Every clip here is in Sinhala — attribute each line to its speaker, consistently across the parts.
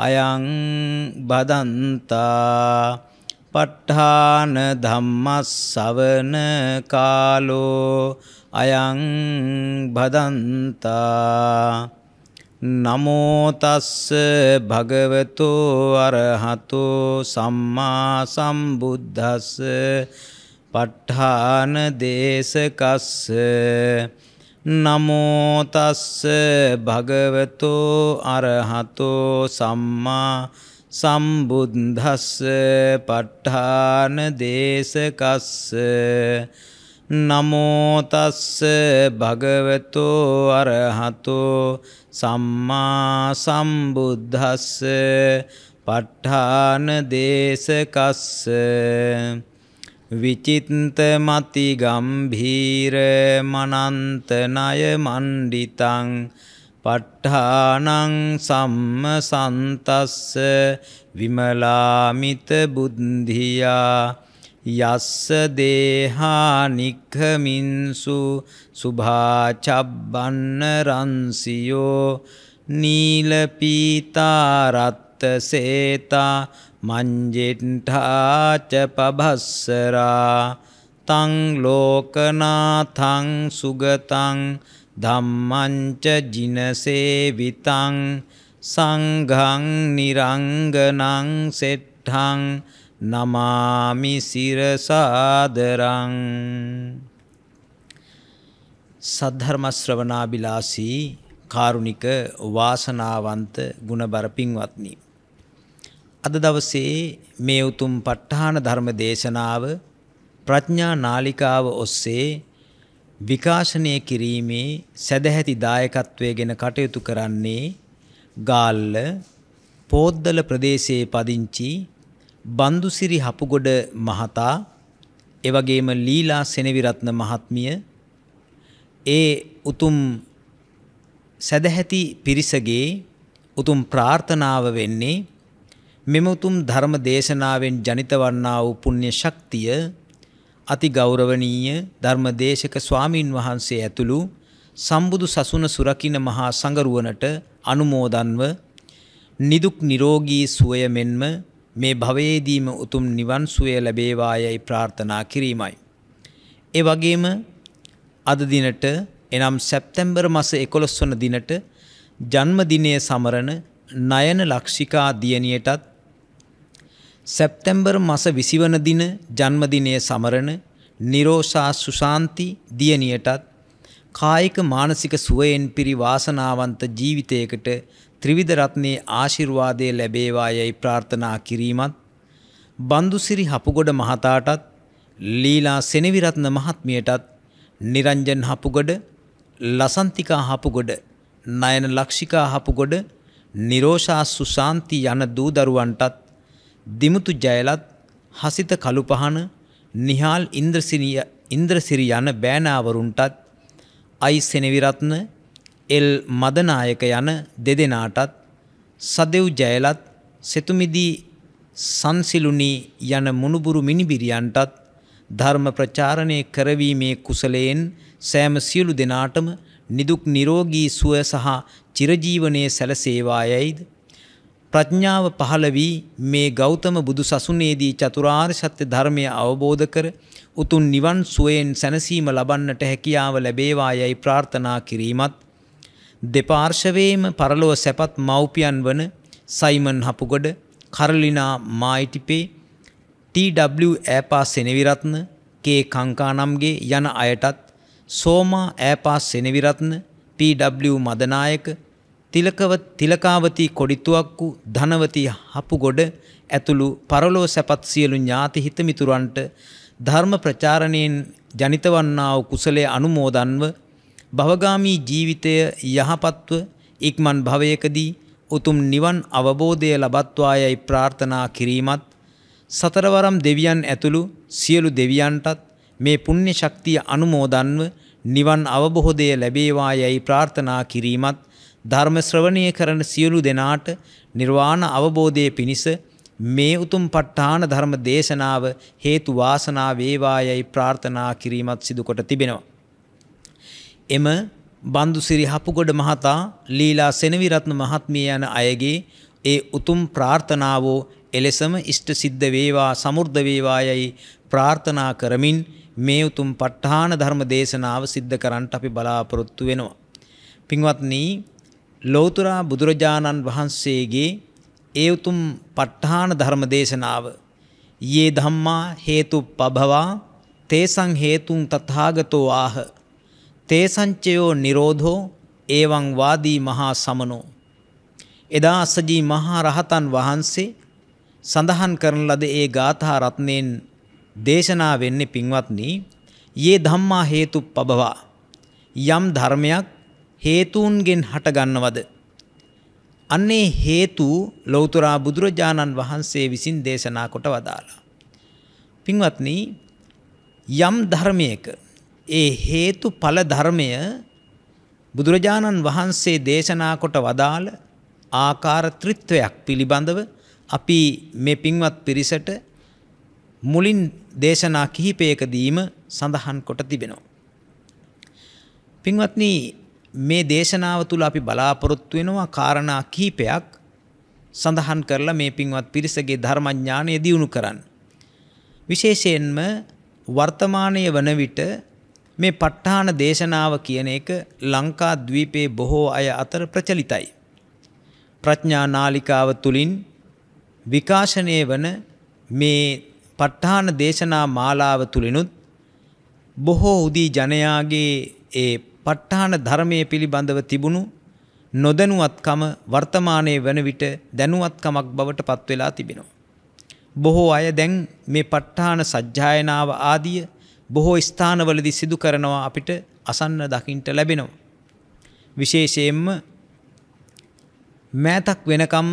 Speaker 1: අයං බදන්තා ප ဋ ාණ ධම්මස්සවන කාලෝ අයං බදන්තා නමෝ තස්ස භගවතෝ අරහතෝ සම්මා සම්බුද්දස්ස ප ဋ ාණ දේශකස්ස නමෝතස්ස භගවතෝ අරහතෝ සම්මා සම්බුද්ධස්ස පට්ඨාන දේශකස්ස නමෝතස්ස භගවතෝ අරහතෝ සම්මා සම්බුද්ධස්ස පට්ඨාන දේශකස්ස විචිත්ත මති ගම්භීර මනන්තනය මණ්ඩිතං පට්ඨානං සම්ම සන්තස්ස විමලාමිත බුද්ධියා යස්ස දේහා නික්ඛමින්සු සුභාචබ්බන්න රන්සියෝ නීලපීතා රත්ත සේතා මංජෙට්ඨාච පබස්සරා තං ලෝකනාථං සුගතං ධම්මංච ජිනසේවිතං සංඝං නිරංගනං සෙට්ඨං නමාමි සිරසාදරං සද්ධර්ම ශ්‍රවණාබිලාසී කාරුණික වාසනාවන්ත ගුණබර පින්වත්නි අද දවසේ මේ උතුම් ප ဋ ාහන ධර්ම දේශනාව ප්‍රඥා නාලිකාව ඔස්සේ විකාශනය කිරීමේ සදැහැති දායකත්වය ගැන කටයුතු කරන්නේ ගාල්ල පෝද්දල ප්‍රදේශයේ පදිංචි බන්දුසිරි හපුගොඩ මහතා එවැගේම ලීලා සෙනවිරත්න මහත්මිය ඒ උතුම් සදැහැති පිරිසගේ උතුම් ප්‍රාර්ථනාව වෙන්නේ මෙම උතුම් ධර්ම දේශනාවෙන් ජනිත වන්නා වූ පුණ්‍ය ශක්තිය අති ගෞරවනීය ධර්මදේශක ස්වාමින් වහන්සේ ඇතුළු සම්බුදු සසුන සුරකින්න මහා සංගරුවනට අනුමෝදන්ව නිදුක් නිරෝගී සුවය මෙන්ම මේ භවයේදීම උතුම් නිවන් සුවය ලැබේවායයි ප්‍රාර්ථනා කිරීමයි. ඒ වගේම අද දිනට එනම් සැප්තැම්බර් මස 11 වන දිනට ජන්මදිනය සමරන නයන ලක්ෂිකා දියණියටත් සැප්තැම්බර් මස විසිවන දින ජන්මදිනය සමරන නිරෝෂා සුශාන්ති දියණියටත් කායික මානසික සුවයෙන් පිරි වාසනාවන්ත ජීවිතයකට ත්‍රිවිධ රත්නයේ ආශිර්වාදය ලැබේවා යයි ප්‍රාර්ථනා කිරීමත් බන්දුසිරි හපුගොඩ මහතාටත් ලීලා සෙනවිරත්න මහත්මියටත් නිරංජන් හපුගොඩ ලසන්තිකා හපුගොඩ නයන ලක්ෂිකා හපුගොඩ නිරෝෂා සුශාන්ති යන දූ දරුවන්ටත් දිමුතු ජයලත් හසිත කළුපහන නිහාල් ඉන්ද්‍රසිරි යන බෑනාවරුන්ටත් අයි සෙනවිරත්න එල් මදනායක යන දෙදෙනාටත් සදෙව් ජයලත් සෙතුමිදී සංසිලුණී යන මුණුබුරු මිනිබිරියන්ටත් ධර්ම ප්‍රචාරණය කරවීමේ කුසලයෙන් සෑම සියලු දෙනාටම නිදුක් නිරෝගී සුවය සහ චිරජීවනයේ සැලසේවා යයිද ප්‍රඥාව පහළ වී මේ ගෞතම බුදු සසුනේදී චතුරාර් සත්‍ය ධර්මය අවබෝධ කර උතුන් නිවන් සුවයෙන් සැනසීම ලබන්නට හැකියාව ලැබේවා යැයි ප්‍රාර්ථනා කිරීමත් දෙපාර්ශවේම පරලොව සැපත් මව්පියන් වන Simon Hapugoda Carolina Maitipe TW ඈපා සෙනවිරත්න කේ කංකානම්ගේ යන අයටත් සෝමා ඈපා සෙනවිරත්න PW මදනායක තිලකව තිලකාවතී කොඩිතුවක්කු ධනවතී හපුගොඩ ඇතුළු පරලෝ සැපත් සියලු ඥාති හිතමිතුරන්ට ධර්ම ප්‍රචාරණයෙන් ජනිත වන්නා වූ කුසලයේ අනුමෝදන්ව භවගාමී ජීවිතය යහපත්ව ඉක්මන් භවයකදී උතුම් නිවන් අවබෝධය ලබත්වායයි ප්‍රාර්ථනා කිරීමත් සතරවරම් දෙවියන් ඇතුළු සියලු දෙවියන්ටත් මේ පුණ්‍ය ශක්තිය අනුමෝදන්ව නිවන් අවබෝධය ලැබේවායයි ප්‍රාර්ථනා කිරීමත් ධර්ම ශ්‍රවණය කරන සියලු දෙනාට නිර්වාණ අවබෝධයේ පිණිස මේ උතුම් ප ဋ ාණ ධර්ම දේශනාව හේතු වාසනා වේවායයි ප්‍රාර්ථනා කිරීමත් සිදු කොට තිබෙනවා. එම බන්දුසිරි හපුගොඩ මහතා ලීලා සෙනවිරත්න මහත්මිය යන අයගේ ඒ උතුම් ප්‍රාර්ථනාවෝ එලෙසම ඉෂ්ට සිද්ධ වේවා සමෘද්ධ වේවායයි ප්‍රාර්ථනා කරමින් මේ උතුම් ප ဋ ාණ ධර්ම දේශනාව සිද්ධ කරන්නට අපි බලාපොරොත්තු වෙනවා. පින්වත්නි ලෞතර බුදුරජාණන් වහන්සේගේ ඒ උතුම් ප ဋ ාහන ධර්ම දේශනාව යේ ධම්මා හේතුප්පභවා තේසං හේතුං තථාගතෝ ආහ තේසංචයෝ නිරෝධෝ එවං වාදී මහා සමනෝ එදා අස්සජී මහා රහතන් වහන්සේ සඳහන් කරන ලද ඒ ගාථා රත්නයෙන් දේශනා වෙන්නේ පින්වත්නි යේ ධම්මා හේතුප්පබවා යම් ධර්මයක් හේතුන්ගෙන් හටගන්නවද? අන්නේ හේතු ලෞතරා බුදුරජාණන් වහන්සේ විසින් දේශනා කොට වදාලා. පින්වත්නි යම් ධර්මයක ඒ හේතු ඵල ධර්මය බුදුරජාණන් වහන්සේ දේශනා කොට වදාළ ආකාර ත්‍රිත්වයක් පිළිබඳව අපි මේ පින්වත් පිරිසට මුලින් දේශනා කිහිපයකදීම සඳහන් කොට තිබෙනවා. පින්වත්නි මේ දේශනාව තුළ අපි බලාපොරොත්තු වෙනවා කාරණා කීපයක් සඳහන් කරලා මේ පින්වත් පිරිසගේ ධර්මඥානය දියුණු කරන්න. විශේෂයෙන්ම වර්තමානය වන විට මේ ප ဋ ාණ දේශනාව කියන එක ලංකා ද්වීපයේ බොහෝ අය අතර ප්‍රචලිතයි. ප්‍රඥා නාලිකාව තුලින් විකාශනය වන මේ ප ဋ ාණ දේශනා මාලාව තුලිනුත් බොහෝ උදී ජනයාගේ ඒ ප ဋ ාහන ධර්මයේ පිළිබඳව තිබුණු නොදැනුවත්කම වර්තමානයේ වන විට දැනුවත්කමක් බවට පත් වෙලා තිබෙනවා. බොහෝ අය දැන් මේ ප ဋ ාහන සජ්ජායනාව ආදිය බොහෝ ස්ථානවලදී සිදු කරනවා අපිට අසන්න දකින්ට ලැබෙනවා. විශේෂයෙන්ම මෑතක් වෙනකම්ම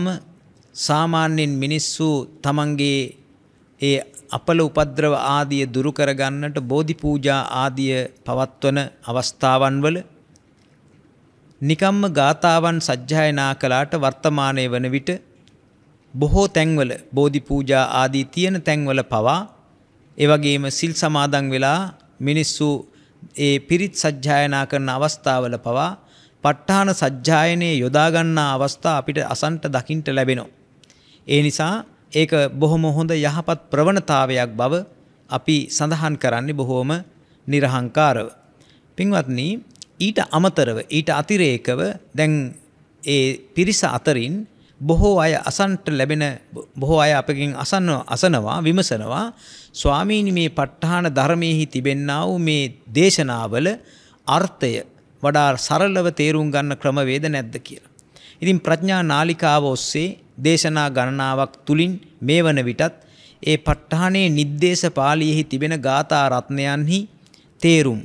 Speaker 1: සාමාන්‍යයෙන් මිනිස්සු තමන්ගේ ඒ අපල උපද්‍රව ආදිය දුරු කරගන්නට බෝධි පූජා ආදිය පවත්වන අවස්ථාවන්වල නිකම්ම ගාතාවන් සජ්ජායනා කළාට වර්තමානය වන විට බොහෝ තැන්වල බෝධි පූජා ආදී තියෙන තැන්වල පවා එවගේම සිල් සමාදන් වෙලා මිනිස්සු ඒ පිරිත් සජ්ජායනා කරන අවස්ථාවල පවා පට්ඨාන සජ්ජායනයේ යොදාගන්නා අවස්ථා අපිට අසන්ට දකින්ට ලැබෙනවා. ඒ නිසා ඒක බොහොම හොඳ යහපත් ප්‍රවණතාවයක් බව අපි සඳහන් කරන්නේ බොහෝම නිර්හංකාරව. පින්වත්නි ඊට අමතරව ඊට අතිරේකව දැන් ඒ පිරිස අතරින් බොහෝ අය අසන්ට ලැබෙන බොහෝ අය අපකින් අසන්න අසනවා විමසනවා ස්වාමීනි මේ ප ဋ ාහන ධර්මයේහි තිබෙන්නා වූ මේ දේශනාවල අර්ථය වඩා සරලව තේරුම් ගන්න ක්‍රමවේද නැද්ද කියලා. ඉතින් ප්‍රඥා නාලිකාව ඔස්සේ දේශනා ගණනාවක් තුලින් මේ වන විටත් ඒ ප ဋ ාහණේ නිද්දේශ පාළියෙහි තිබෙන ගාථා රත්නයන්හි තේරුම්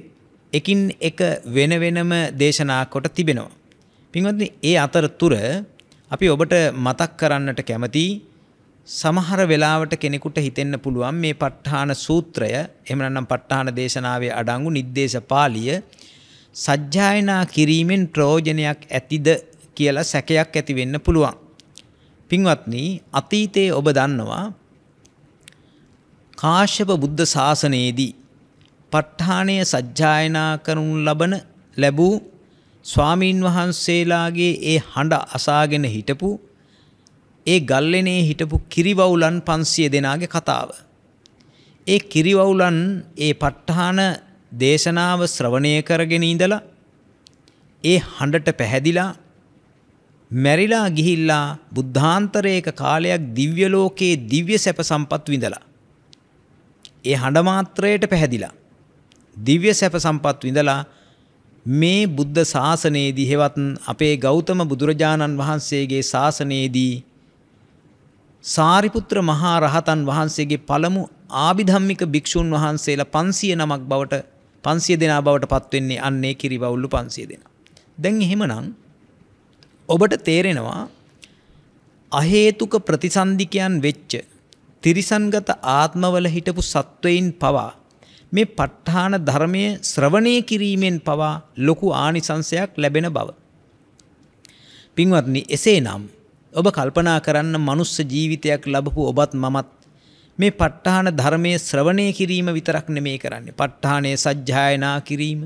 Speaker 1: එකින් එක වෙන වෙනම දේශනා කොට තිබෙනවා. පින්වත්නි, ඒ අතරතුර අපි ඔබට මතක් කරන්නට කැමති සමහර වෙලාවට කෙනෙකුට හිතෙන්න පුළුවන් මේ ප ဋ ාහන සූත්‍රය එහෙම නැත්නම් ප ဋ ාහන දේශනාවේ අඩංගු නිද්දේශ පාළිය සජ්ජායනා කිරීමෙන් ප්‍රයෝජනයක් ඇතිද කියලා සැකයක් ඇති වෙන්න පුළුවන්. පින්වත්නි අතීතයේ ඔබ දන්නවා කාශ්‍යප බුද්ධ ශාසනයේදී ප ဋ ාණය සජ්ජායනා කරනු ලබන ලැබූ ස්වාමීන් වහන්සේලාගේ ඒ හඬ අසාගෙන හිටපු ඒ ගල්ලෙනේ හිටපු කිරිවවුලන් 500 දෙනාගේ කතාව. ඒ කිරිවවුලන් ඒ ප ဋ ාණ දේශනාව ශ්‍රවණය කරගෙන ඉඳලා ඒ හඬට පැහැදිලා මැරිලා ගිහිල්ලා බුද්ධාන්තරයක කාලයක් දිව්‍ය ලෝකයේ දිව්‍ය සැප සම්පත් විඳලා. ඒ හඬ මාත්‍රයට පැහැදිලා. දිව්‍ය සැප සම්පත් විඳලා මේ බුද්ධ ශාසනයේදී හෙවත් අපේ ගෞතම බුදුරජාණන් වහන්සේගේ ශාසනයේදී සාරිපුත්‍ර මහා රහතන් වහන්සේගේ පළමු ආභිධම්මික භික්ෂූන් වහන්සේලා 500 නමක් බවට 500 දෙනා බවට පත්වෙන්නේ අන්නේ කිරිවවුල්ලු 500 දෙනා. දැන් එහෙමනම් ඔබට තේරෙනවා අහේතුක ප්‍රතිසන්දිකයන් වෙච්ච තිරිසන්ගත ආත්මවල හිටපු සත්වයින් පවා මේ ප ဋ ාණ ධර්මය ශ්‍රවණය කිරීමෙන් පවා ලොකු ආනිසංසයක් ලැබෙන බව. පින්වත්නි එසේනම් ඔබ කල්පනා කරන්න මනුස්ස ජීවිතයක් ලැබපු ඔබත් මමත් මේ ප ဋ ාණ ධර්මයේ ශ්‍රවණය කිරීම විතරක් නෙමේ කරන්නේ. ප ဋ ාණේ සජ්ජායනා කිරීම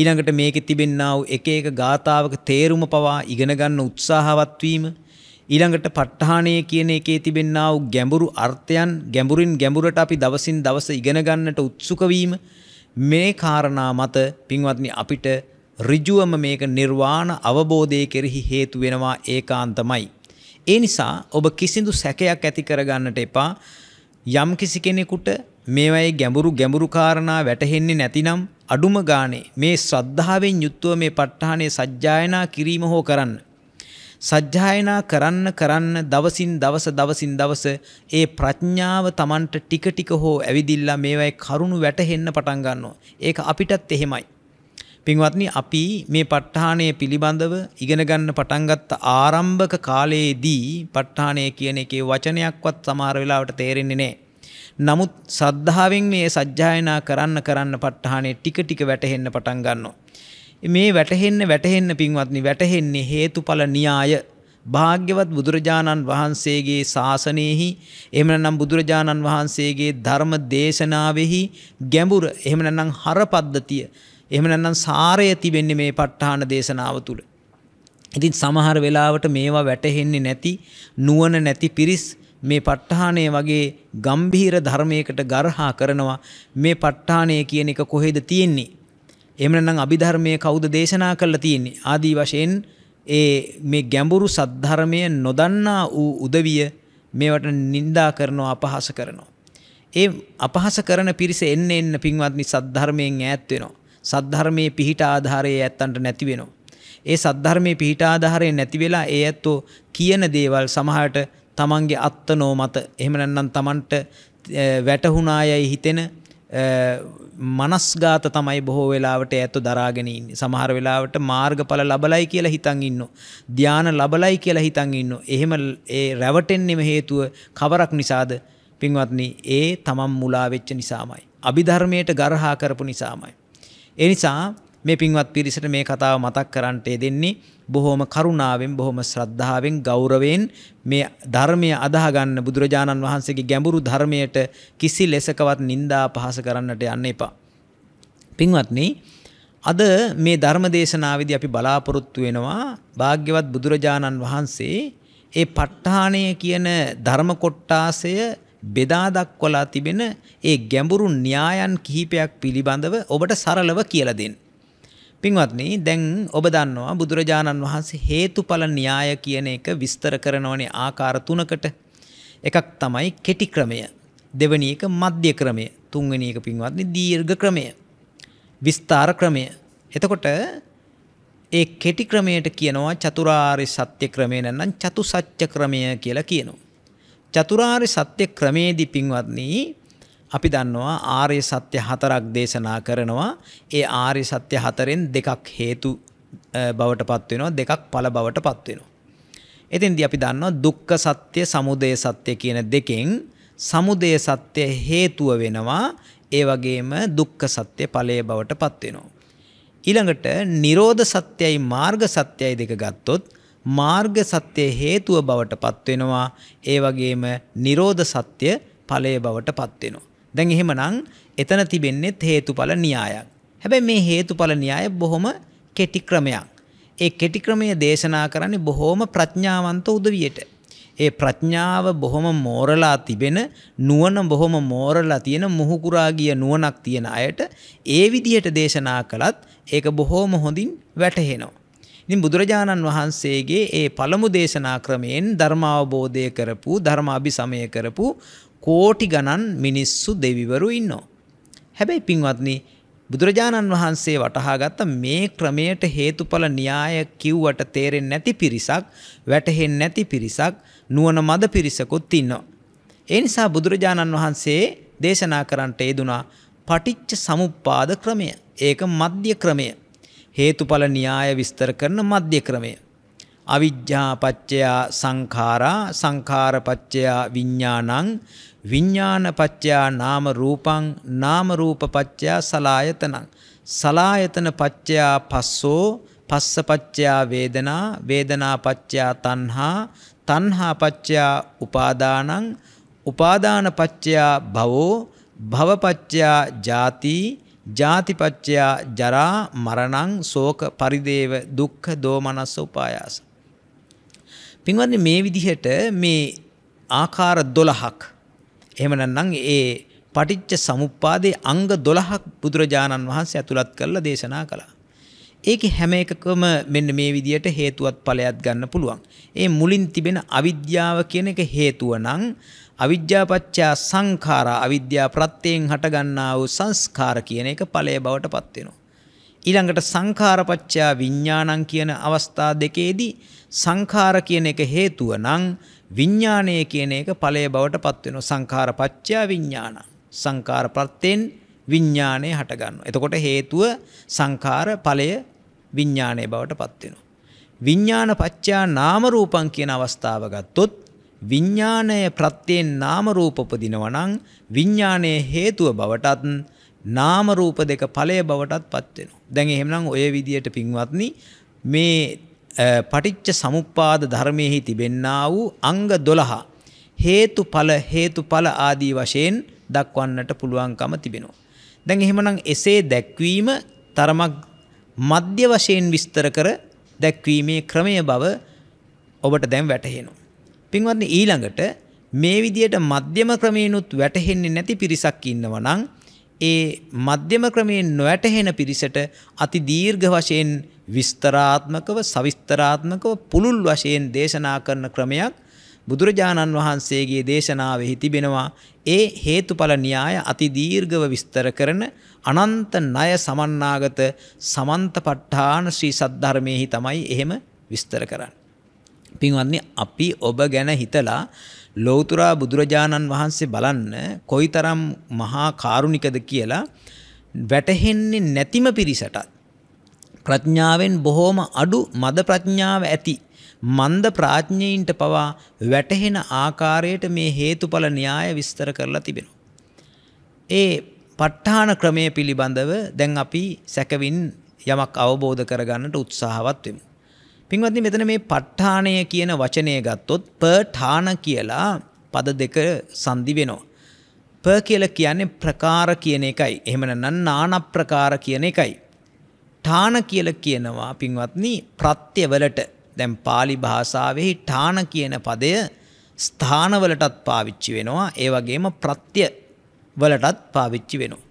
Speaker 1: ඊළඟට මේකෙ තිබෙන්නා වූ එක එක ගාතාවක තේරුම පවා ඉගෙන ගන්න උත්සාහවත් වීම ඊළඟට ප ဋ ාණයේ කියන එකේ තිබෙන්නා වූ ගැඹුරු අර්ථයන් ගැඹුරින් ගැඹුරට අපි දවසින් දවස ඉගෙන ගන්නට උත්සුක වීම මේ කාරණා මත පින්වත්නි අපිට ඍජුවම මේක නිර්වාණ අවබෝධය කෙරෙහි හේතු වෙනවා ඒකාන්තමයි. ඒ නිසා ඔබ කිසිදු සැකයක් ඇති කරගන්නට එපා. යම් කිසි කෙනෙකුට මේවයි ගැඹුරු ගැඹුරු කාරණා වැටහෙන්නේ නැතිනම් අඩුම ගානේ මේ ශ්‍රද්ධාවෙන් යුක්තව මේ ප ဋ ාහනේ සජ්ජායනා කිරීම හෝ කරන්න. සජ්ජායනා කරන්න කරන්න දවසින් දවස දවසින් දවස ඒ ප්‍රඥාව Tamanට ටික ටික හෝ ඇවිදිලා මේවයි කරුණු වැටහෙන්න පටන් ගන්නවා. ඒක අපිටත් එහෙමයි. පින්වත්නි අපි මේ ප ဋ ාහණය පිළිබඳව ඉගෙන ගන්න පටන් ගත්ත ආරම්භක කාලයේදී ප ဋ ාහණය කියන එකේ වචනයක්වත් සමහර වෙලාවට තේරෙන්නේ නැහැ. නමුත් සද්ධාවෙන් මේ සජ්ජායනා කරන්න කරන්න පට්ටහනේ ටික ටික වැටහෙන්න පටන් ගන්නවා. මේ වැටහෙන්න වැටහෙන්න පින්වත්නි වැටහෙන්නේ හේතුඵල න්‍යාය භාග්‍යවත් බුදුරජාණන් වහන්සේගේ ශාසනයෙහි එහෙම නැත්නම් බුදුරජාණන් වහන්සේගේ ධර්ම දේශනාවෙහි ගැඹුර එහෙම නැත්නම් හර පද්ධතිය එහෙම නැත්නම් සාරය තිබෙන්නේ මේ ප ဋ ාණ දේශනාව තුළ. ඉතින් සමහර වෙලාවට මේවා වැටහෙන්නේ නැති නුවණ නැති පිරිස් මේ ප ဋ ාහණය වගේ ගම්භීර ධර්මයකට ගර්හා කරනවා මේ ප ဋ ාහණය කියන එක කොහෙද තියෙන්නේ එහෙම නැත්නම් අභිධර්මයේ කවුද දේශනා කරලා තියෙන්නේ ආදී වශයෙන් ඒ මේ ගැඹුරු සද්ධර්මය නොදන්නා වූ උදවිය මේවට නිඳා කරනවා අපහාස කරනවා ඒ අපහාස කරන පිරිස එන්න එන්න පින්වත්නි සද්ධර්මයෙන් ඈත් වෙනවා සද්ධර්මයේ පිහිට ආධාරයේ ඇත්තන්ට නැති වෙනවා ඒ සද්ධර්මයේ පිහිට ආධාරය නැති වෙලා ඒ ඇත්තෝ කියන දේවල් සමහරට තමන්ගේ අත්තනෝ මත එහෙම නැන්නම් තමන්ට වැටහුණායයි හිතෙන මනස්ගාත තමයි බොහෝ වෙලාවට ඇත්තු දරාගෙන ඉන්න සමහර වෙලාවට මාර්ගඵල ලබලයි කියලා හිතන් ඉන්න. ධ්‍යාන ලබලයි කියලා හිතන් ඉන්න. එහෙම ඒ රැවටෙන්නෙම හේතුව කවරක් නිසාද පින්වත්න ඒ තමම් මුලා වෙච්ච නිසාමයි. අභිධර්මයට ගරහා කරපු නිසාමයි. එනිසා මේ පින්වත් පිරිසට මේ කතාව මතක් කරන්නට දෙන්නේ බොහොම කරුණාවෙන් බොහොම ශ්‍රද්ධාවෙන් ගෞරවයෙන් මේ ධර්මය අදාහ ගන්න බුදුරජාණන් වහන්සේගේ ගැඹුරු ධර්මයට කිසි ලෙසකවත් නිඳා පහස කරන්නට යන්න එපා. පින්වත්නි අද මේ ධර්ම දේශනාවේදී අපි බලාපොරොත්තු වෙනවා භාග්‍යවත් බුදුරජාණන් වහන්සේ ඒ ප ဋ ාණය කියන ධර්ම කොටාසය බෙදා දක්වලා තිබෙන ඒ ගැඹුරු න්‍යායන් කිහිපයක් පිළිබඳව ඔබට සරලව කියලා දෙන්න. පින්වත්නි දැන් ඔබ දන්නවා බුදුරජාණන් වහන්සේ හේතුඵල න්‍යාය කියන එක විස්තර කරනවනේ ආකාර තුනකට. එකක් තමයි කෙටි ක්‍රමය. දෙවෙනි එක මධ්‍ය ක්‍රමය. තුන්වෙනි එක පින්වත්නි දීර්ඝ ක්‍රමය. විස්තර ක්‍රමය. එතකොට ඒ කෙටි ක්‍රමයට කියනවා චතුරාර්ය සත්‍ය ක්‍රමය නැත්නම් චතුසත්‍ය ක්‍රමය කියලා කියනවා. චතුරාර්ය සත්‍ය ක්‍රමේදී පින්වත්නි අපි දන්නවා ආර්ය සත්‍ය හතරක් දේශනා කරනවා ඒ ආර්ය සත්‍ය හතරෙන් දෙකක් හේතු බවට පත්වෙනවා දෙකක් පල බවට පත්වෙනවා. එතින්දි අපි දන්නවා දුක්ඛ සත්‍ය සමුදය සත්‍ය කියන දෙකෙන් සමුදය සත්‍ය හේතුව වෙනවා ඒ වගේම දුක්ඛ සත්‍ය ඵලයේ බවට පත්වෙනවා. ඊළඟට නිරෝධ සත්‍යයි මාර්ග සත්‍යයි දෙක ගත්තොත් මාර්ග සත්‍ය හේතුව බවට පත්වෙනවා ඒ වගේම නිරෝධ සත්‍ය ඵලයේ බවට පත්වෙනවා. දැන් එහෙමනම් එතන තිබෙන්නේත් හේතුඵල න්‍යායක්. හැබැයි මේ හේතුඵල න්‍යාය බොහොම කෙටි ක්‍රමයක්. ඒ කෙටි ක්‍රමය දේශනා කරන්නේ බොහොම ප්‍රඥාවන්ත උදවියට. ඒ ප්‍රඥාව බොහොම මෝරලා තිබෙන නුවණ බොහොම මෝරලා තියෙන මුහුකුරා ගිය නුවණක් තියෙන අයට ඒ විදිහට දේශනා කළත් ඒක බොහොම හොඳින් වැටහෙනවා. ඉතින් බුදුරජාණන් වහන්සේගේ ඒ පළමු දේශනා ක්‍රමයෙන් ධර්ම අවබෝධය කරපු ධර්ම අභිසමය කරපු කෝටි ගණන් මිනිස්සු දෙවිවරු ඉන්නවා. හැබැයි පින්වත්නි බුදුරජාණන් වහන්සේ වටහාගත්ත මේ ක්‍රමයට හේතුඵල න්‍යාය කිව්වට තේරෙන්නේ නැති පිරිසක්, වැටහෙන්නේ නැති පිරිසක්, නුවණ මද පිරිසකුත් ඉන්නවා. ඒ නිසා බුදුරජාණන් වහන්සේ දේශනා කරන්නට යෙදුනා පටිච්ච සමුප්පාද ක්‍රමය. ඒක මධ්‍ය ක්‍රමය. හේතුඵල න්‍යාය විස්තර කරන මධ්‍ය ක්‍රමය. අවිජ්ජා පච්චයා සංඛාරා සංඛාර පච්චයා විඥානං විඤ්ඤාණපච්චයා නාම රූපං නාම රූපපච්චයා සලායතනං සලායතන පච්චයා පස්සෝ පස්සපච්චයා වේදනා වේදනාපච්චයා තණ්හා තණ්හාපච්චයා උපාදානං උපාදානපච්චයා භවෝ භවපච්චයා ජාති ජාතිපච්චයා ජරා මරණං ශෝක පරිදේව දුක්ඛ දෝමනස්ස උපායාස පින්වත්නි මේ විදිහට මේ ආකාර 12ක් එහෙම නැත්නම් ඒ පටිච්ච සමුප්පාදේ අංග 12ක් බුදුරජාණන් වහන්සේ ඇතුළත් කරලා දේශනා කළා. ඒකේ හැම එකකම මෙන්න මේ විදියට හේතුවත් ඵලයක් ගන්න පුළුවන්. ඒ මුලින් තිබෙන අවිද්‍යාව කියන එක හේතුව නම් අවිද්‍යාපච්චා සංඛාරා අවිද්‍යා ප්‍රත්‍යයෙන් හටගන්නා වූ සංස්කාර කියන එක ඵලයේ බවට පත් වෙනවා. ඊළඟට සංඛාරපච්චා විඥානං කියන අවස්ථා දෙකේදී සංඛාර කියන එක හේතුව නම් විඥාණය කියන එක ඵලයේ බවට පත් වෙනවා. සංඛාර පත්‍ය විඥාන. සංඛාර ප්‍රත්‍යෙන් විඥාණය හට ගන්නවා. එතකොට හේතුව සංඛාර ඵලය විඥාණය බවට පත් වෙනවා. විඥාන පත්‍යා නාම රූපං කියන අවස්ථාව ගත්තොත් විඥාණය ප්‍රත්‍යයෙන් නාම රූප උපදිනවා නම් විඥාණයේ හේතුව බවටත් නාම රූප දෙක ඵලය බවටත් පත් වෙනවා. දැන් එහෙමනම් ඔය විදියට පින්වත්නි මේ පටිච්ච සමුප්පාද ධර්මයෙහි තිබෙන්නා වූ අංග 12 හේතුඵල හේතුඵල ආදී වශයෙන් දක්වන්නට පුළුවන්කම තිබෙනවා. දැන් එහෙමනම් එසේ දැක්වීම තරමක් මධ්‍ය වශයෙන් විස්තර කර දැක්වීමේ ක්‍රමය බව ඔබට දැන් වැටහෙනවා. පින්වත්නි ඊළඟට මේ විදියට මධ්‍යම ක්‍රමේනුත් වැටහෙන්නේ නැති පිරිසක් ඉන්නවා නම් ඒ මධ්‍යම ක්‍රමයෙන් නොවැටහෙන පිරිසට අති දීර්ඝ වශයෙන් විස්තරාත්මකව සවිස්තරාත්මකව පුළුල් වශයෙන් දේශනා කරන ක්‍රමයක් බුදුරජාණන් වහන්සේගේ දේශනාවේ තිබෙනවා ඒ හේතුඵල න්‍යාය අති දීර්ඝව විස්තර කරන අනන්ත ණය සමන්නාගත සමන්තපට්ඨාන ශ්‍රී සද්ධර්මයේහි තමයි එහෙම විස්තර කරන්නේ. පින්වත්නි අපි ඔබ ගැන හිතලා ලෞතර බුදුරජාණන් වහන්සේ බලන්න කොයිතරම් මහා කාරුණිකද කියලා වැටහෙන්නේ නැතිම පිරිසටත් ප්‍රඥාවෙන් බොහෝම අඩු මද ප්‍රඥාව ඇති මන්ද ප්‍රඥයින්ට පවා වැටහෙන ආකාරයට මේ හේතුඵල න්‍යාය විස්තර කරලා තිබෙනවා. ඒ ප ဋ ාණ ක්‍රමය පිළිබඳව දැන් අපි සැකවින් යමක් අවබෝධ කරගන්නට උත්සාහවත් වෙමු. පින්වත්නි මෙතන මේ ප ဋ ාණය කියන වචනය ගත්තොත් ප ဋ ාණ කියලා පද දෙක සංදි වෙනවා. ප කියලා කියන්නේ ප්‍රකාර කියන එකයි. එහෙම නැත්නම් නාන ප්‍රකාර කියන එකයි. ඨාන කියල කියනවා පින්වත්නි ප්‍රත්‍යවලට දැන් pāli භාෂාවේ ඨාන කියන පදය ස්ථානවලටත් පාවිච්චි වෙනවා ඒ වගේම ප්‍රත්‍ය වලටත් පාවිච්චි වෙනවා